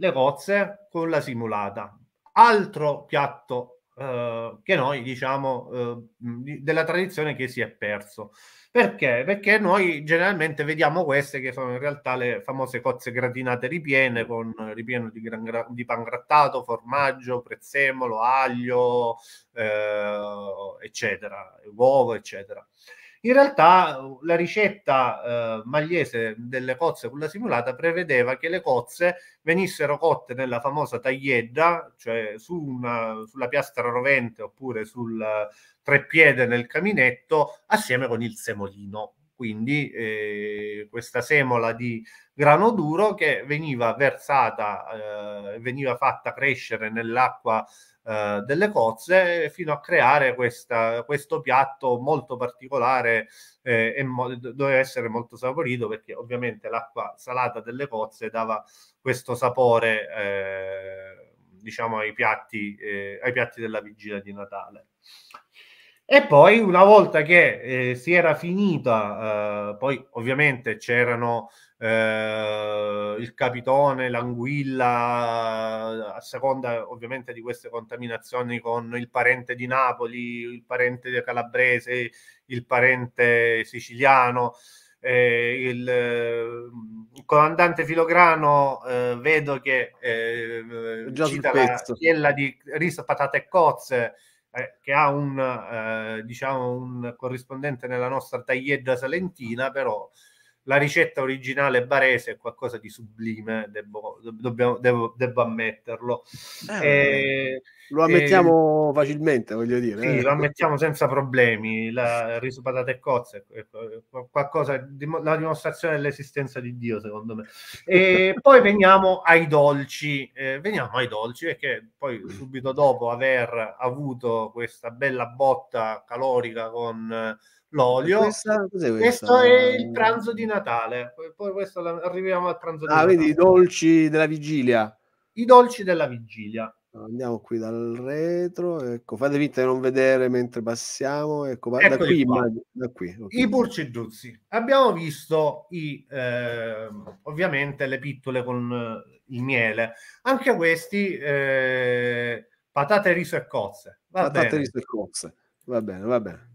S2: le cozze con la simulata. Altro piatto eh, che noi diciamo eh, della tradizione che si è perso. Perché? Perché noi generalmente vediamo queste che sono in realtà le famose cozze gratinate ripiene con ripieno di, gran, di pan grattato, formaggio, prezzemolo, aglio, eh, eccetera, uovo, eccetera. In realtà uh, la ricetta eh, magliese delle cozze con la simulata prevedeva che le cozze venissero cotte nella famosa taglietta, cioè su una, sulla piastra rovente oppure sul uh, treppiede nel caminetto, assieme con il semolino. Quindi eh, questa semola di grano duro che veniva versata, eh, veniva fatta crescere nell'acqua eh, delle cozze fino a creare questa, questo piatto molto particolare eh, e mo- doveva essere molto saporito perché ovviamente l'acqua salata delle cozze dava questo sapore eh, diciamo ai piatti, eh, ai piatti della vigilia di Natale. E poi una volta che eh, si era finita, eh, poi ovviamente c'erano eh, il capitone, l'anguilla, a seconda ovviamente di queste contaminazioni con il parente di Napoli, il parente calabrese, il parente siciliano. Eh, il, il, eh, comandante Filograno eh, vedo che eh, cita la chiella di riso, patate e cozze eh, che ha un, eh, diciamo un corrispondente nella nostra taglietta salentina però la ricetta originale barese è qualcosa di sublime, debbo, dobbiamo, devo, devo ammetterlo. Eh, eh, lo eh, ammettiamo
S1: eh, facilmente, voglio dire. Sì, eh. lo ammettiamo
S2: senza problemi. La, il riso patate e cozze è qualcosa, di, la dimostrazione dell'esistenza di Dio, secondo me. E poi veniamo ai dolci. Eh, veniamo ai dolci perché poi subito dopo aver avuto questa bella botta calorica con eh,
S1: l'olio. Questa, questa? Questo è il pranzo
S2: di Natale. Poi questo arriviamo al pranzo
S1: ah, di Natale. Ah, vedi, i dolci della vigilia. I dolci della vigilia. Andiamo qui dal retro, ecco, fate vita di non vedere mentre passiamo, ecco, va, da qui, ma, da qui, okay. I purciduzzi.
S2: Abbiamo visto i, eh, ovviamente le pittole con eh, il miele, anche questi eh, patate, riso e cozze. Va patate, bene.
S1: riso e cozze, va bene, va bene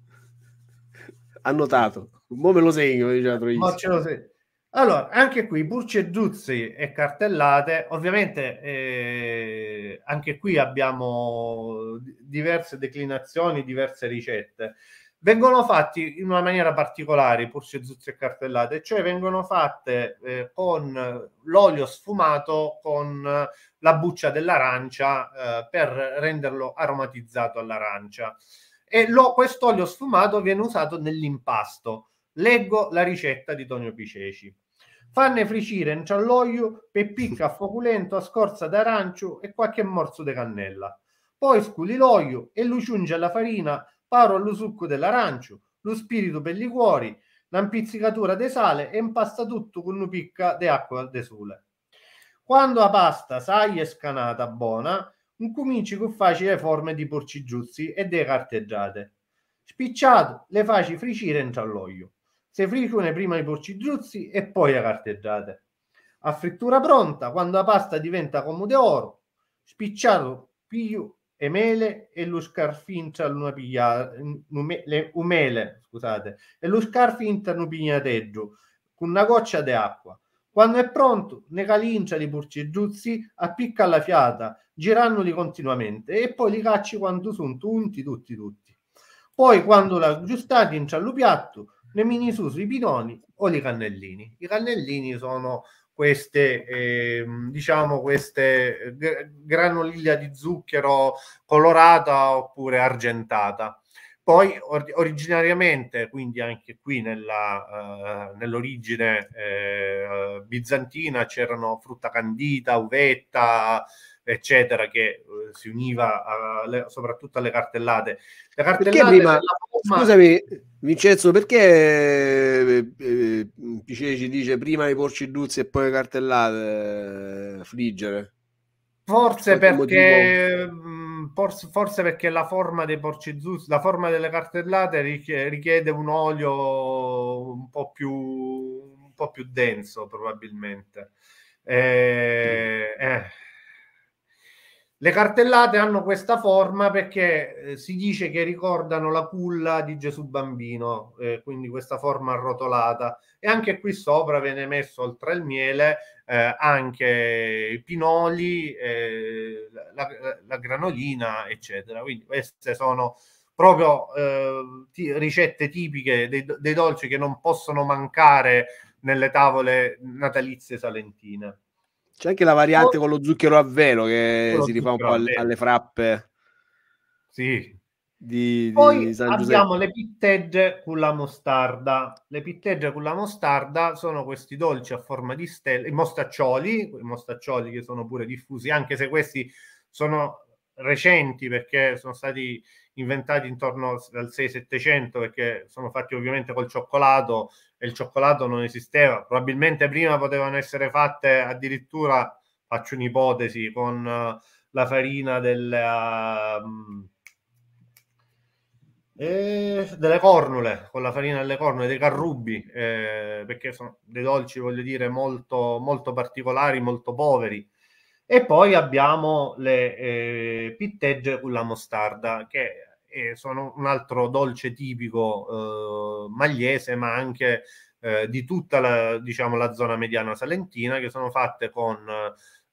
S1: annotato. Mo me lo segno, diciamo, ce lo
S2: segno. Allora, anche qui Burceduzzi e cartellate, ovviamente eh, anche qui abbiamo diverse declinazioni, diverse ricette. Vengono fatti in una maniera particolare i Burceduzzi e cartellate, cioè vengono fatte eh, con l'olio sfumato con la buccia dell'arancia eh, per renderlo aromatizzato all'arancia e lo, quest'olio sfumato viene usato nell'impasto. Leggo la ricetta di Tonio Piceci. Fanne fricire in cialloio, pepicca foculento a scorza d'arancio e qualche morso di cannella. Poi sculi l'olio e lo giunge alla farina, paro allo succo dell'arancio, lo spirito per liquori, una pizzicatura di sale e impasta tutto con una picca di acqua de sole. Quando la pasta sai è scanata buona, incominci con facili forme di porci porcigiuzzi e dei carteggiate. Spicciato, le faci fricire entro all'olio. Se friccione prima i porci porcigiuzzi e poi le carteggiate. A frittura pronta, quando la pasta diventa come de oro, spicciato, piglio e mele e lo scarfinta una piglia, le umele, scusate, e lo scarfinta un pignateggio con una goccia d'acqua. acqua quando è pronto, ne calincia di giuzzi, appicca alla fiata, girandoli continuamente e poi li cacci quando sono unti tutti tutti. Poi, quando l'aggiustati in ciallo piatto, ne mini su sui pinoni o li cannellini. I cannellini sono queste, eh, diciamo, queste eh, granoliglia di zucchero colorata oppure argentata. Poi or- originariamente, quindi anche qui nella, uh, nell'origine eh, bizantina, c'erano frutta candita, uvetta, eccetera, che uh, si univa a le, soprattutto alle cartellate. Le cartellate perché prima, forma... Scusami,
S1: Vincenzo, perché eh, eh, ci dice prima i porci porciduzzi e poi le cartellate eh, friggere?
S2: Forse perché... Motivo? Mm, forse perché la forma dei porci zus, la forma delle cartellate richiede un olio un po' più, un po più denso probabilmente. Eh, eh le cartellate hanno questa forma perché eh, si dice che ricordano la culla di Gesù Bambino, eh, quindi questa forma arrotolata. E anche qui sopra viene messo, oltre al miele, eh, anche i pinoli, eh, la, la, granolina, eccetera. Quindi queste sono proprio eh, ricette tipiche dei, dei dolci che non possono mancare nelle tavole natalizie salentine.
S1: C'è anche la variante oh. con lo zucchero a velo che con si rifà un po' alle, alle frappe. Sì. Di, di Poi San abbiamo
S2: le pittegge con la mostarda. Le pittegge con la mostarda sono questi dolci a forma di stelle, i mostaccioli, i mostaccioli che sono pure diffusi, anche se questi sono recenti perché sono stati inventati intorno al 6-700 perché sono fatti ovviamente col cioccolato il cioccolato non esisteva. Probabilmente prima potevano essere fatte addirittura, faccio un'ipotesi, con eh, la farina del, um, eh, delle cornule, con la farina delle cornule, dei carrubi, eh, perché sono dei dolci, voglio dire, molto, molto particolari, molto poveri. E poi abbiamo le eh, pittegge con la mostarda, che e sono un altro dolce tipico eh, magliese, ma anche eh, di tutta la, diciamo, la zona mediana salentina, che sono fatte con,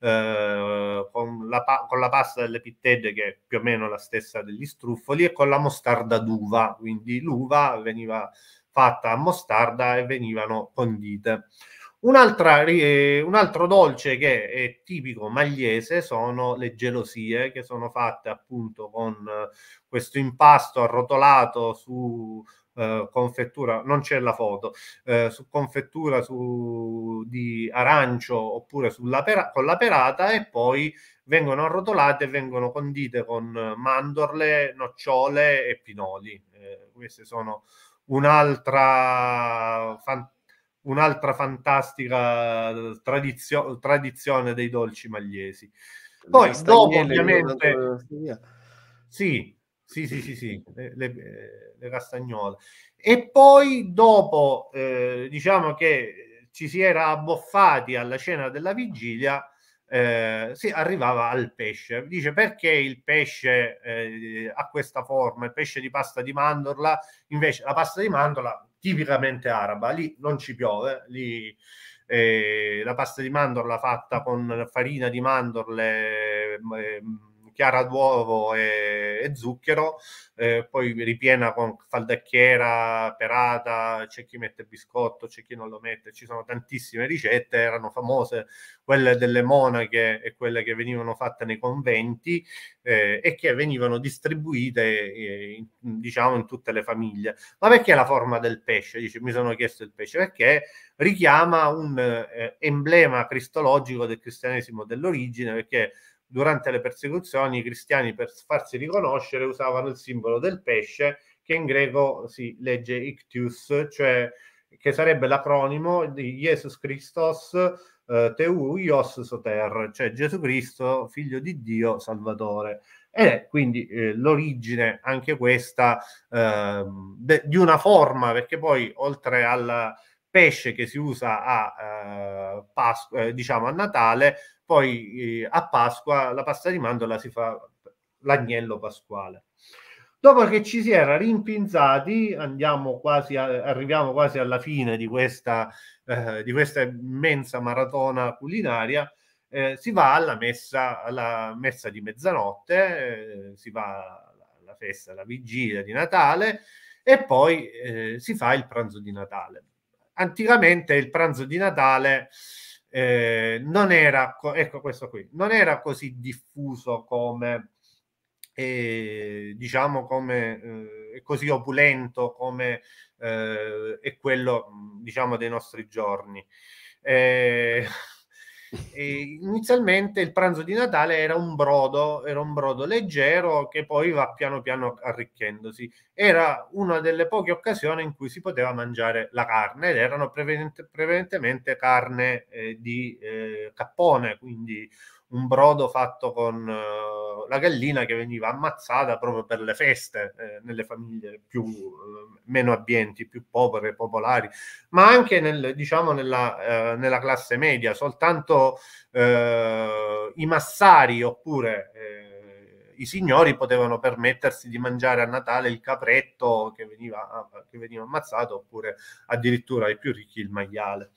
S2: eh, con, la, con la, pasta delle pittedde, che è più o meno la stessa degli struffoli, e con la mostarda d'uva, quindi l'uva veniva fatta a mostarda e venivano condite. Un, eh, un altro dolce che è tipico magliese sono le gelosie che sono fatte appunto con eh, questo impasto arrotolato su Uh, confettura, non c'è la foto, uh, su confettura su, di arancio oppure sulla pera, con la perata e poi vengono arrotolate e vengono condite con mandorle, nocciole e pinoli. Uh, queste sono un'altra fantastica un'altra fantastica eh, tradizio- tradizione dei dolci magliesi. Poi dopo ovviamente... Sì, sì, sì, sì, sì, le, le, le castagnole. E poi dopo, eh, diciamo che ci si era abboffati alla cena della vigilia, eh, si arrivava al pesce. Dice perché il pesce eh, ha questa forma, il pesce di pasta di mandorla, invece la pasta di mandorla tipicamente araba, lì non ci piove, lì eh, la pasta di mandorla fatta con farina di mandorle, eh, chiara d'uovo e, e zucchero, eh, poi ripiena con faldacchiera, perata, c'è chi mette biscotto, c'è chi non lo mette, ci sono tantissime ricette, erano famose quelle delle monache e quelle che venivano fatte nei conventi eh, e che venivano distribuite eh, in, diciamo in tutte le famiglie. Ma perché la forma del pesce? Dice, mi sono chiesto il pesce, perché richiama un eh, emblema cristologico del cristianesimo dell'origine, perché durante le persecuzioni i cristiani per farsi riconoscere usavano il simbolo del pesce che in greco si legge ictius, cioè che sarebbe l'acronimo di Jesus Christos eh, Ios Soter, cioè Gesù Cristo, figlio di Dio, Salvatore. Ed è quindi eh, l'origine, anche questa, eh, de- di una forma, perché poi oltre al pesce che si usa a, eh, Pas- eh, diciamo a Natale, poi eh, a Pasqua la pasta di mandorla si fa l'agnello pasquale. Dopo che ci si era rimpinzati, andiamo quasi a, arriviamo quasi alla fine di questa, eh, di questa immensa maratona culinaria, eh, si va alla messa, alla messa di mezzanotte, eh, si va alla festa, alla vigilia di Natale e poi eh, si fa il pranzo di Natale. Anticamente il pranzo di Natale eh, eh, non era, ecco questo qui, non era così diffuso come, eh, diciamo, come eh, così opulento come eh, è quello, diciamo, dei nostri giorni. Eh, e inizialmente il pranzo di Natale era un brodo, era un brodo leggero che poi va piano piano arricchendosi. Era una delle poche occasioni in cui si poteva mangiare la carne ed erano prevalentemente carne eh, di eh, cappone, quindi un brodo fatto con uh, la gallina che veniva ammazzata proprio per le feste eh, nelle famiglie più uh, meno abbienti, più povere, popolari, ma anche nel, diciamo, nella, uh, nella, classe media, soltanto i massari oppure i signori potevano permettersi di mangiare a Natale il capretto che veniva, che veniva ammazzato oppure addirittura i più ricchi il maiale.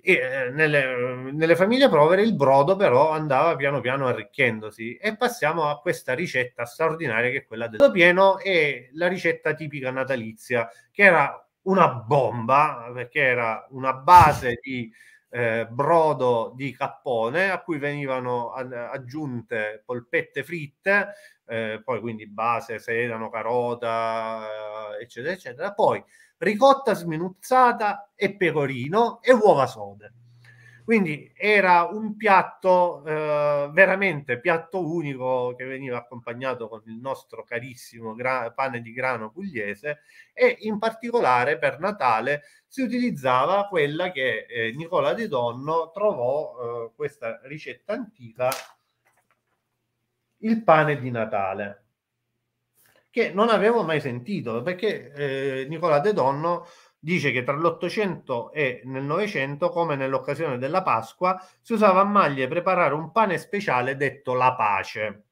S2: E eh, nelle, nelle, famiglie povere il brodo però andava piano piano arricchendosi e passiamo a questa ricetta straordinaria che è quella del brodo pieno e la ricetta tipica natalizia che era una bomba perché era una base di eh, brodo di cappone a cui venivano aggiunte polpette fritte eh, poi quindi base, sedano, carota eh, eccetera eccetera poi ricotta sminuzzata e pecorino e uova sode. Quindi era un piatto eh, veramente piatto unico che veniva accompagnato con il nostro carissimo gra- pane di grano pugliese e in particolare per Natale si utilizzava quella che eh, Nicola di Donno trovò eh, questa ricetta antica, il pane di Natale che non avevo mai sentito, perché eh, Nicola De Donno dice che tra l'Ottocento e nel Novecento, come nell'occasione della Pasqua, si usava a maglie preparare un pane speciale detto la pace.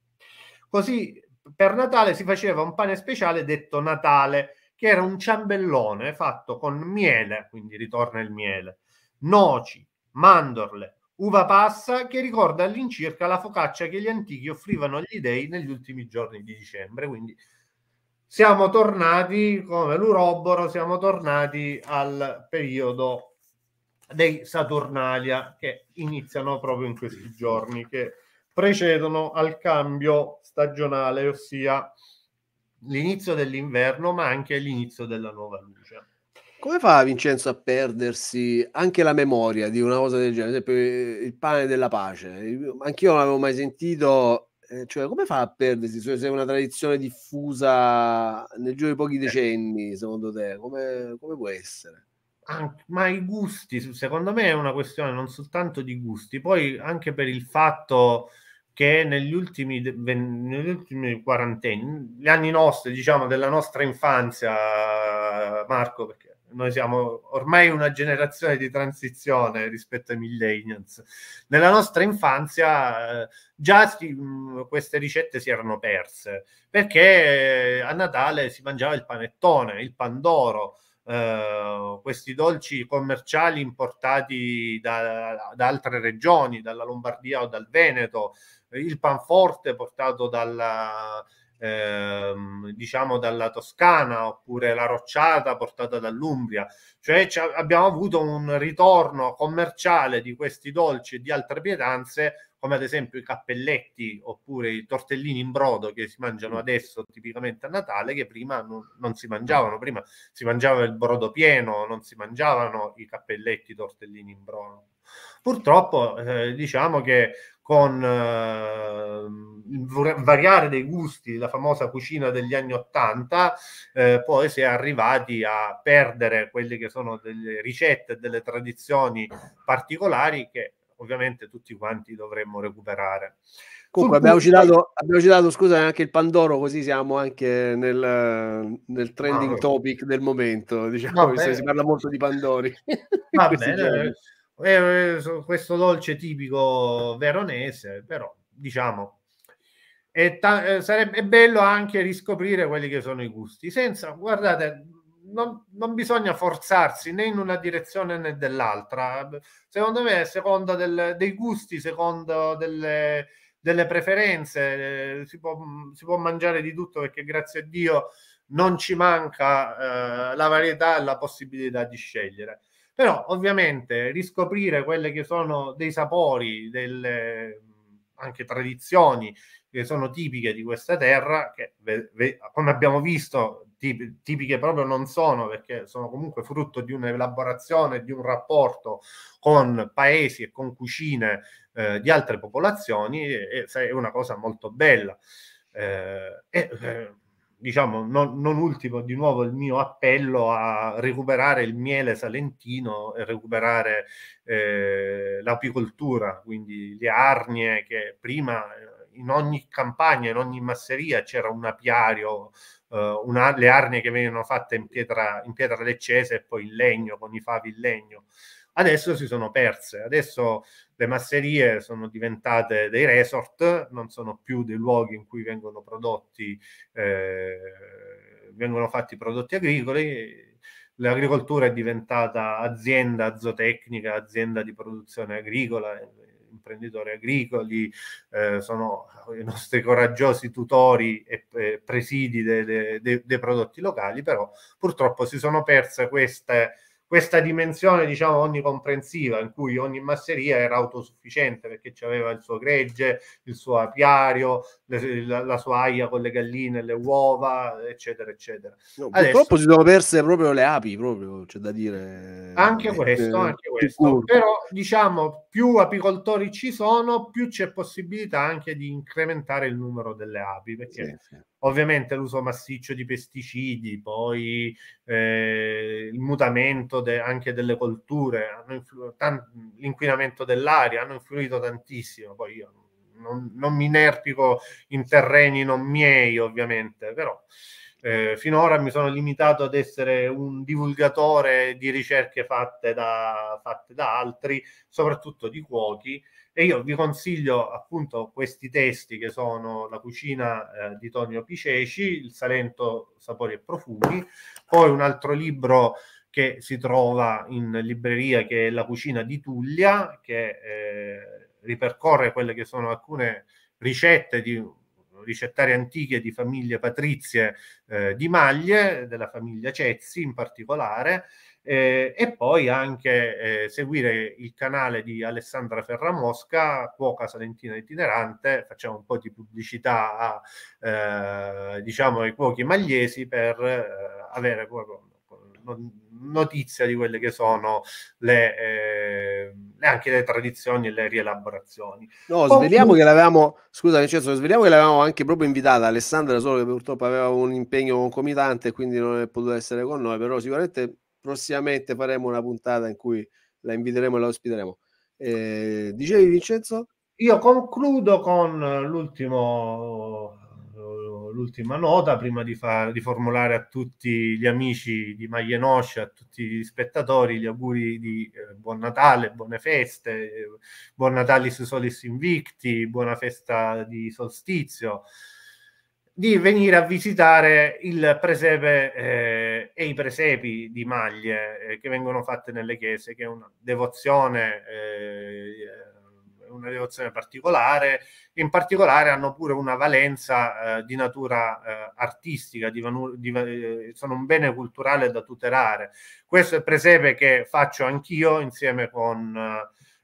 S2: Così per Natale si faceva un pane speciale detto Natale, che era un ciambellone fatto con miele, quindi ritorna il miele, noci, mandorle, uva passa che ricorda all'incirca la focaccia che gli antichi offrivano agli dei negli ultimi giorni di dicembre, quindi siamo tornati come l'uroboro, siamo tornati al periodo dei Saturnalia che iniziano proprio in questi giorni, che precedono al cambio stagionale, ossia l'inizio dell'inverno, ma anche l'inizio della nuova luce.
S1: Come fa Vincenzo a perdersi anche la memoria di una cosa del genere? Per esempio, il pane della pace. Anch'io non l'avevo mai sentito eh, cioè come fa a perdersi cioè, se è una tradizione diffusa nel giro di pochi eh. decenni, secondo te? Come, come può essere?
S2: Anche, ma i gusti, secondo me, è una questione non soltanto di gusti, poi anche per il fatto che negli ultimi, negli ultimi quarantenni, gli anni nostri, diciamo, della nostra infanzia, Marco, perché noi siamo ormai una generazione di transizione rispetto ai millennials. Nella nostra infanzia eh, già si, mm, queste ricette si erano perse perché eh, a Natale si mangiava il panettone, il pandoro, Uh, questi dolci commerciali importati da, da, altre regioni, dalla Lombardia o dal Veneto, il panforte portato dalla, ehm, diciamo dalla Toscana oppure la rocciata portata dall'Umbria, cioè abbiamo avuto un ritorno commerciale di questi dolci e di altre pietanze come ad esempio i cappelletti oppure i tortellini in brodo che si mangiano mm. adesso tipicamente a Natale, che prima non, non, si mm. mangiavano, prima si mangiava il brodo pieno, non si mangiavano i cappelletti, i tortellini in brodo. Purtroppo eh, diciamo che con eh, il variare dei gusti, della famosa cucina degli anni Ottanta, eh, poi si è arrivati a perdere quelle che sono delle ricette, delle tradizioni particolari che ovviamente tutti quanti dovremmo recuperare. Comunque abbiamo citato,
S1: abbiamo citato, scusa, anche il Pandoro, così siamo anche nel, nel trending ah. topic del momento, diciamo, che si parla molto di Pandori. Va bene,
S2: eh, eh, questo dolce tipico veronese, però diciamo è, ta- eh, sarebbe, bello anche riscoprire quelli che sono i gusti, senza, guardate, non, non, bisogna forzarsi né in una direzione né nell'altra. Secondo me, secondo del, dei gusti, secondo delle, delle preferenze, eh, si, può, mm, si può, mangiare di tutto perché grazie a Dio non ci manca eh, la varietà e la possibilità di scegliere. Però ovviamente riscoprire quelle che sono dei sapori, delle anche tradizioni che sono tipiche di questa terra, che come abbiamo visto tipiche proprio non sono perché sono comunque frutto di un'elaborazione, di un rapporto con paesi e con cucine eh, di altre popolazioni, è una cosa molto bella. Eh, eh, diciamo, non, non, ultimo, di nuovo il mio appello a recuperare il miele salentino e recuperare eh, l'apicoltura, quindi le arnie che prima eh, in ogni campagna, in ogni masseria c'era un apiario, eh, una, le arnie che venivano fatte in pietra, in pietra leccese e poi in legno, con i favi in legno. Adesso si sono perse, adesso le masserie sono diventate dei resort, non sono più dei luoghi in cui vengono prodotti, eh, vengono fatti prodotti agricoli. L'agricoltura è diventata azienda zootecnica, azienda di produzione agricola, imprenditori agricoli, eh, sono i nostri coraggiosi tutori e presidi dei de, de, prodotti locali, però purtroppo si sono perse queste questa dimensione diciamo onnicomprensiva in cui ogni masseria era autosufficiente perché aveva il suo gregge, il suo apiario, le, la, la, sua aia con le galline, le uova, eccetera, eccetera. No, Adesso, purtroppo si
S1: sono perse proprio le api, proprio c'è da dire. Anche eh, questo, eh, anche questo. Però
S2: diciamo più apicoltori ci sono, più c'è possibilità anche di incrementare il numero delle api perché sì, sì. ovviamente l'uso massiccio di pesticidi, poi eh, il mutamento l'inquinamento de, anche delle colture, influ- tan- l'inquinamento dell'aria hanno influito tantissimo. Poi io non, non mi inerpico in terreni non miei, ovviamente, però eh, finora mi sono limitato ad essere un divulgatore di ricerche fatte da, fatte da altri, soprattutto di cuochi. E io vi consiglio appunto questi testi che sono La cucina eh, di Tonio Piceci, Il Salento, sapori e profumi, poi un altro libro che si trova in libreria, che è La cucina di Tullia, che eh, ripercorre quelle che sono alcune ricette di ricettari antiche di famiglie patrizie eh, di Maglie, della famiglia Cezzi in particolare, eh, e poi anche eh, seguire il canale di Alessandra Ferramosca, cuoca salentina itinerante, facciamo un po' di pubblicità a, eh, diciamo, ai cuochi magliesi per eh, avere proprio notizia di quelle che sono le, eh, anche le tradizioni e le rielaborazioni.
S1: No, sveliamo Poi... che l'avevamo, scusa Vincenzo, sveliamo che l'avevamo anche proprio invitata Alessandra, solo che purtroppo aveva un impegno concomitante, e quindi non è potuta essere con noi, però sicuramente prossimamente faremo una puntata in cui la inviteremo e la ospiteremo. Eh, dicevi Vincenzo? Io concludo con l'ultimo
S2: l'ultima nota prima di, far, di, formulare a tutti gli amici di Maglie Maglianoscia, a tutti gli spettatori, gli auguri di eh, buon Natale, buone feste, eh, buon Natale su Solis Invicti, buona festa di solstizio, di venire a visitare il presepe eh, e i presepi di maglie eh, che vengono fatte nelle chiese, che è una devozione eh, una devozione particolare, in particolare hanno pure una valenza eh, di natura eh, artistica, di, di, eh, sono un bene culturale da tutelare. Questo è il presepe che faccio anch'io insieme con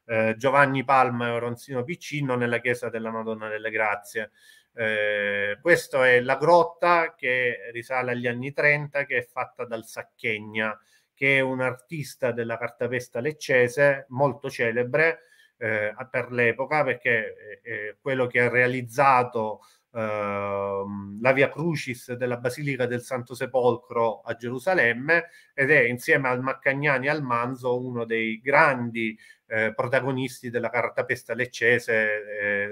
S2: eh, eh, Giovanni Palma e Oronzino Piccino nella chiesa della Madonna delle Grazie. Eh, questa è la grotta che risale agli anni 30, che è fatta dal Sacchegna, che è un artista della cartapesta leccese molto celebre, eh, per l'epoca perché è eh, eh, quello che ha realizzato ehm, la via crucis della Basilica del Santo Sepolcro a Gerusalemme ed è insieme al Maccagnani e al Manzo uno dei grandi eh, protagonisti della cartapesta leccese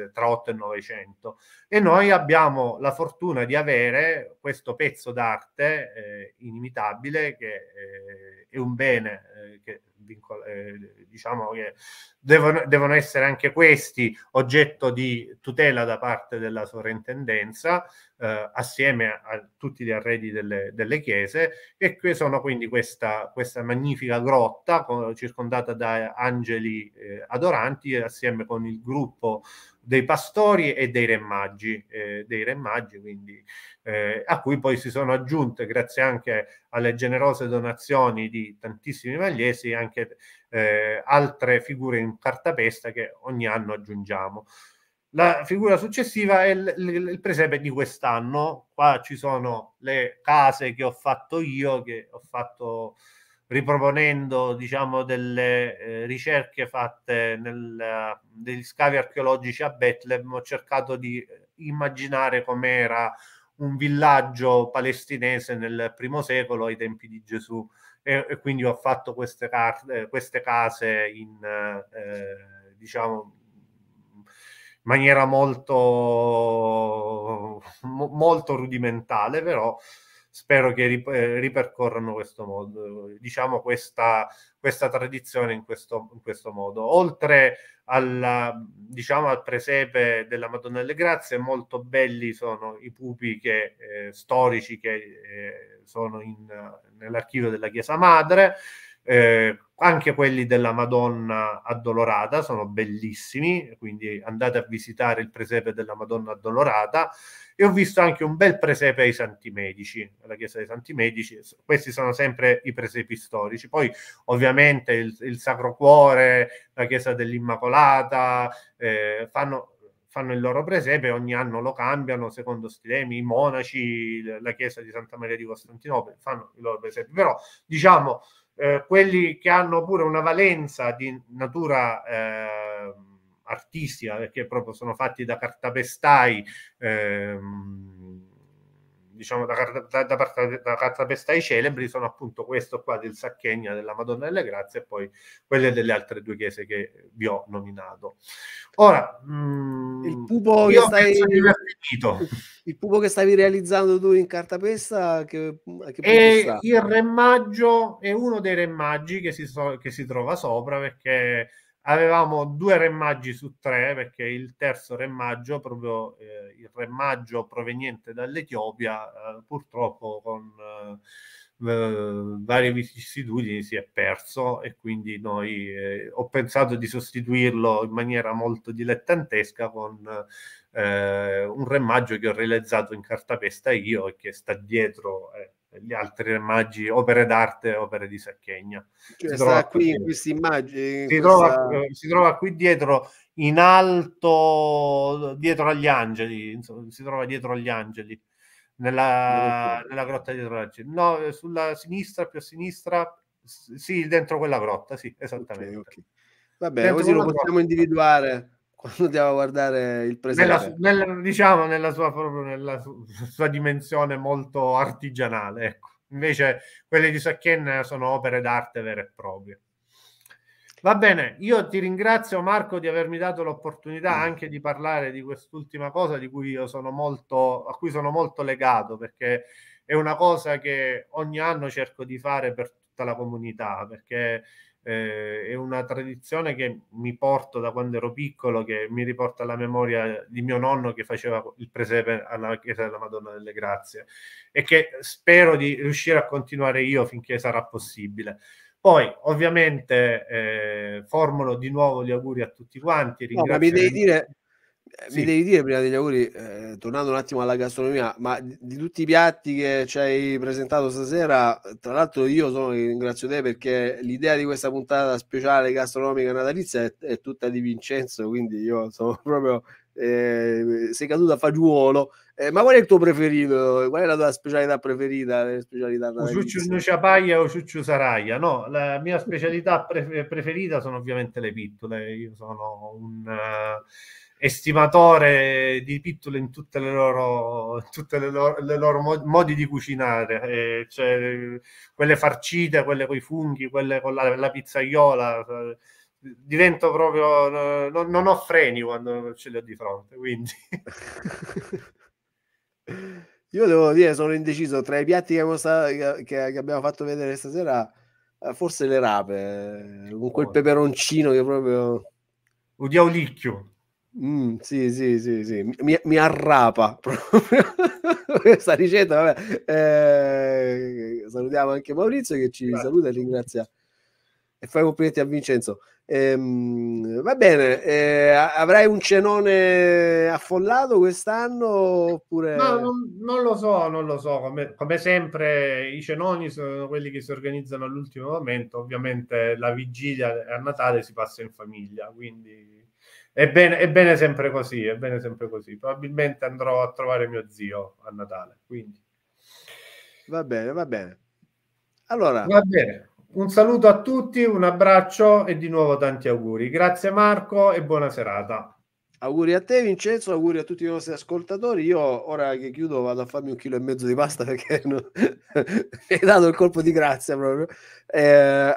S2: eh, tra 8 e 900. E noi abbiamo la fortuna di avere questo pezzo d'arte eh, inimitabile che eh, è un bene eh, che eh, diciamo che devono, devono, essere anche questi oggetto di tutela da parte della sovrintendenza eh, assieme a tutti gli arredi delle, delle chiese e qui sono quindi questa, questa magnifica grotta con, circondata da angeli di eh, adoranti assieme con il gruppo dei pastori e dei remmaggi, eh, dei re quindi, eh, a cui poi si sono aggiunte, grazie anche alle generose donazioni di tantissimi magliesi, anche eh, altre figure in cartapesta che ogni anno aggiungiamo. La figura successiva è il, il, il, presepe di quest'anno. Qua ci sono le case che ho fatto io, che ho fatto riproponendo diciamo, delle eh, ricerche fatte nel, negli scavi archeologici a Betlem, ho cercato di eh, immaginare com'era un villaggio palestinese nel primo secolo ai tempi di Gesù e, e quindi ho fatto queste, carte, eh, queste case in eh, diciamo in maniera molto, molto rudimentale, però spero che rip- eh, ripercorrano questo modo, diciamo questa, questa tradizione in questo, in questo, modo. Oltre alla, diciamo, al presepe della Madonna delle Grazie, molto belli sono i pupi che, eh, storici che eh, sono in, nell'archivio della Chiesa Madre. Eh, anche quelli della Madonna addolorata sono bellissimi, quindi andate a visitare il presepe della Madonna addolorata e ho visto anche un bel presepe ai Santi Medici, alla Chiesa dei Santi Medici, questi sono sempre i presepi storici, poi ovviamente il, il Sacro Cuore, la Chiesa dell'Immacolata, eh, fanno, fanno il loro presepe, ogni anno lo cambiano secondo stilemi, i monaci, la Chiesa di Santa Maria di Costantinopoli fanno i loro presepi. però diciamo eh, quelli che hanno pure una valenza di natura eh, artistica, perché proprio sono fatti da cartapestai. Ehm, diciamo, da, da, da, parte, da cartapestai celebri sono appunto questo qua del Sacchegna della Madonna delle Grazie e poi quelle delle altre due chiese che vi ho nominato.
S1: Ora, mm, il, pupo che stai, il pupo che stavi realizzando tu in cartapesta che, che è il
S2: remaggio è uno dei remaggi che si, so, che si trova sopra perché avevamo due remmaggi su tre perché il terzo remmaggio, proprio eh, il remmaggio proveniente dall'Etiopia, eh, purtroppo con eh, varie vicissitudini si è perso e quindi noi eh, ho pensato di sostituirlo in maniera molto dilettantesca con eh, un remmaggio che ho realizzato in cartapesta io e che sta dietro eh, gli altri maggi, opere d'arte, opere di
S1: Sacchegna. Cioè, si trova qui in queste immagini. Si, questa... Eh, si, trova qui dietro,
S2: in alto, dietro agli angeli, insomma, si trova dietro agli angeli, nella, nella grotta dietro agli angeli. No, eh, sulla sinistra, più a sinistra,
S1: sì, dentro quella grotta, sì, esattamente. Okay, okay. Vabbè, dentro così lo possiamo grotta. individuare quando andiamo a guardare il presente.
S2: Nella, nella, diciamo nella sua, proprio nella sua dimensione molto artigianale. Ecco. Invece quelle di Sacchen sono opere d'arte vere e proprie. Va bene, io ti ringrazio Marco di avermi dato l'opportunità mm. anche di parlare di quest'ultima cosa di cui io sono molto, a cui sono molto legato perché è una cosa che ogni anno cerco di fare per tutta la comunità perché eh, è una tradizione che mi porto da quando ero piccolo, che mi riporta alla memoria di mio nonno che faceva il presepe alla chiesa della Madonna delle Grazie e che spero di riuscire a continuare io finché sarà possibile. Poi ovviamente eh, formulo di nuovo gli auguri a tutti quanti. No, ma mi devi dire,
S1: eh, mi devi dire prima degli auguri, eh, tornando un attimo alla gastronomia, ma di, tutti i piatti che ci hai presentato stasera, tra l'altro io sono ringrazio te perché l'idea di questa puntata speciale gastronomica natalizia è, è tutta di Vincenzo, quindi io sono proprio eh, sei caduto a fagiolo. Eh, ma qual è il tuo preferito? Qual è la tua specialità preferita? Le specialità o ciuccio nociapaglia o ciuccio saraglia?
S2: No, la mia specialità pre- preferita sono ovviamente le pittole. Io sono un... Uh estimatore di pittole in tutte le loro, tutte le loro, le loro modi di cucinare, eh, cioè, quelle farcite, quelle con i funghi, quelle con la, la pizzaiola. Eh, divento proprio. Eh, no, non ho freni quando ce li ho di fronte. Quindi.
S1: Io devo dire, sono indeciso tra i piatti che, sta, che, che abbiamo fatto vedere stasera, eh, forse le rape, con quel peperoncino che proprio. Un diaulicchio. Mm, sì, sì, sì, sì. Mi, mi arrapa proprio questa ricetta. Eh, salutiamo anche Maurizio che ci Grazie. saluta e ringrazia. E fai complimenti a Vincenzo. Eh, va bene, eh, avrai un cenone affollato quest'anno oppure... No,
S2: non, non lo so, non lo so. Come, come sempre i cenoni sono quelli che si organizzano all'ultimo momento. Ovviamente la vigilia a Natale si passa in famiglia, quindi Ebbene, ebbene sempre così, ebbene sempre così. Probabilmente andrò a trovare mio zio a Natale,
S1: quindi. Va bene, va bene. Allora, va bene.
S2: Un saluto a tutti, un abbraccio e di nuovo tanti auguri. Grazie Marco e buona
S1: serata. Auguri a te Vincenzo, auguri a tutti i nostri ascoltatori. Io ora che chiudo vado a farmi un chilo e mezzo di pasta perché non... mi hai dato il colpo di grazia proprio. Eh,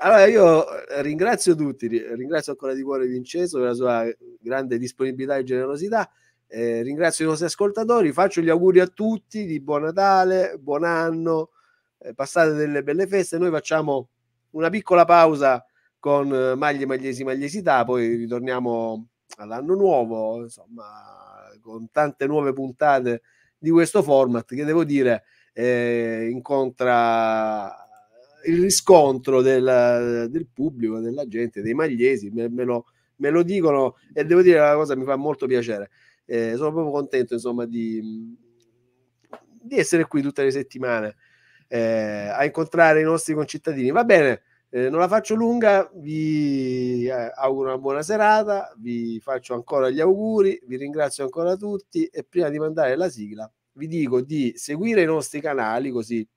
S1: allora io ringrazio tutti, ringrazio ancora di cuore Vincenzo per la sua grande disponibilità e generosità. Eh, ringrazio i nostri ascoltatori, faccio gli auguri a tutti di buon Natale, buon anno, eh, passate delle belle feste. Noi facciamo una piccola pausa con eh, Maglie, Magliesi, Magliesità, poi ritorniamo all'anno nuovo, insomma, con tante nuove puntate di questo format che devo dire eh, incontra il riscontro del, del, pubblico, della gente, dei magliesi, me, me, lo, me, lo, dicono e devo dire la cosa mi fa molto piacere. Eh, sono proprio contento insomma di, di essere qui tutte le settimane eh, a incontrare i nostri concittadini. Va bene, eh, non la faccio lunga, vi eh, auguro una buona serata, vi faccio ancora gli auguri, vi ringrazio ancora tutti e prima di mandare la sigla vi dico di seguire i nostri canali così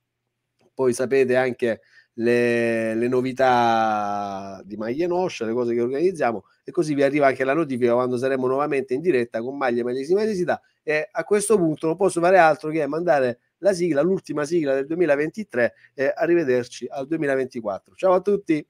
S1: poi sapete anche le, le novità di Maglie Noscia, le cose che organizziamo e così vi arriva anche la notifica quando saremo nuovamente in diretta con Maglie Magliesima Esita e a questo punto non posso fare altro che mandare la sigla, l'ultima sigla del 2023 e eh, arrivederci al 2024. Ciao a tutti!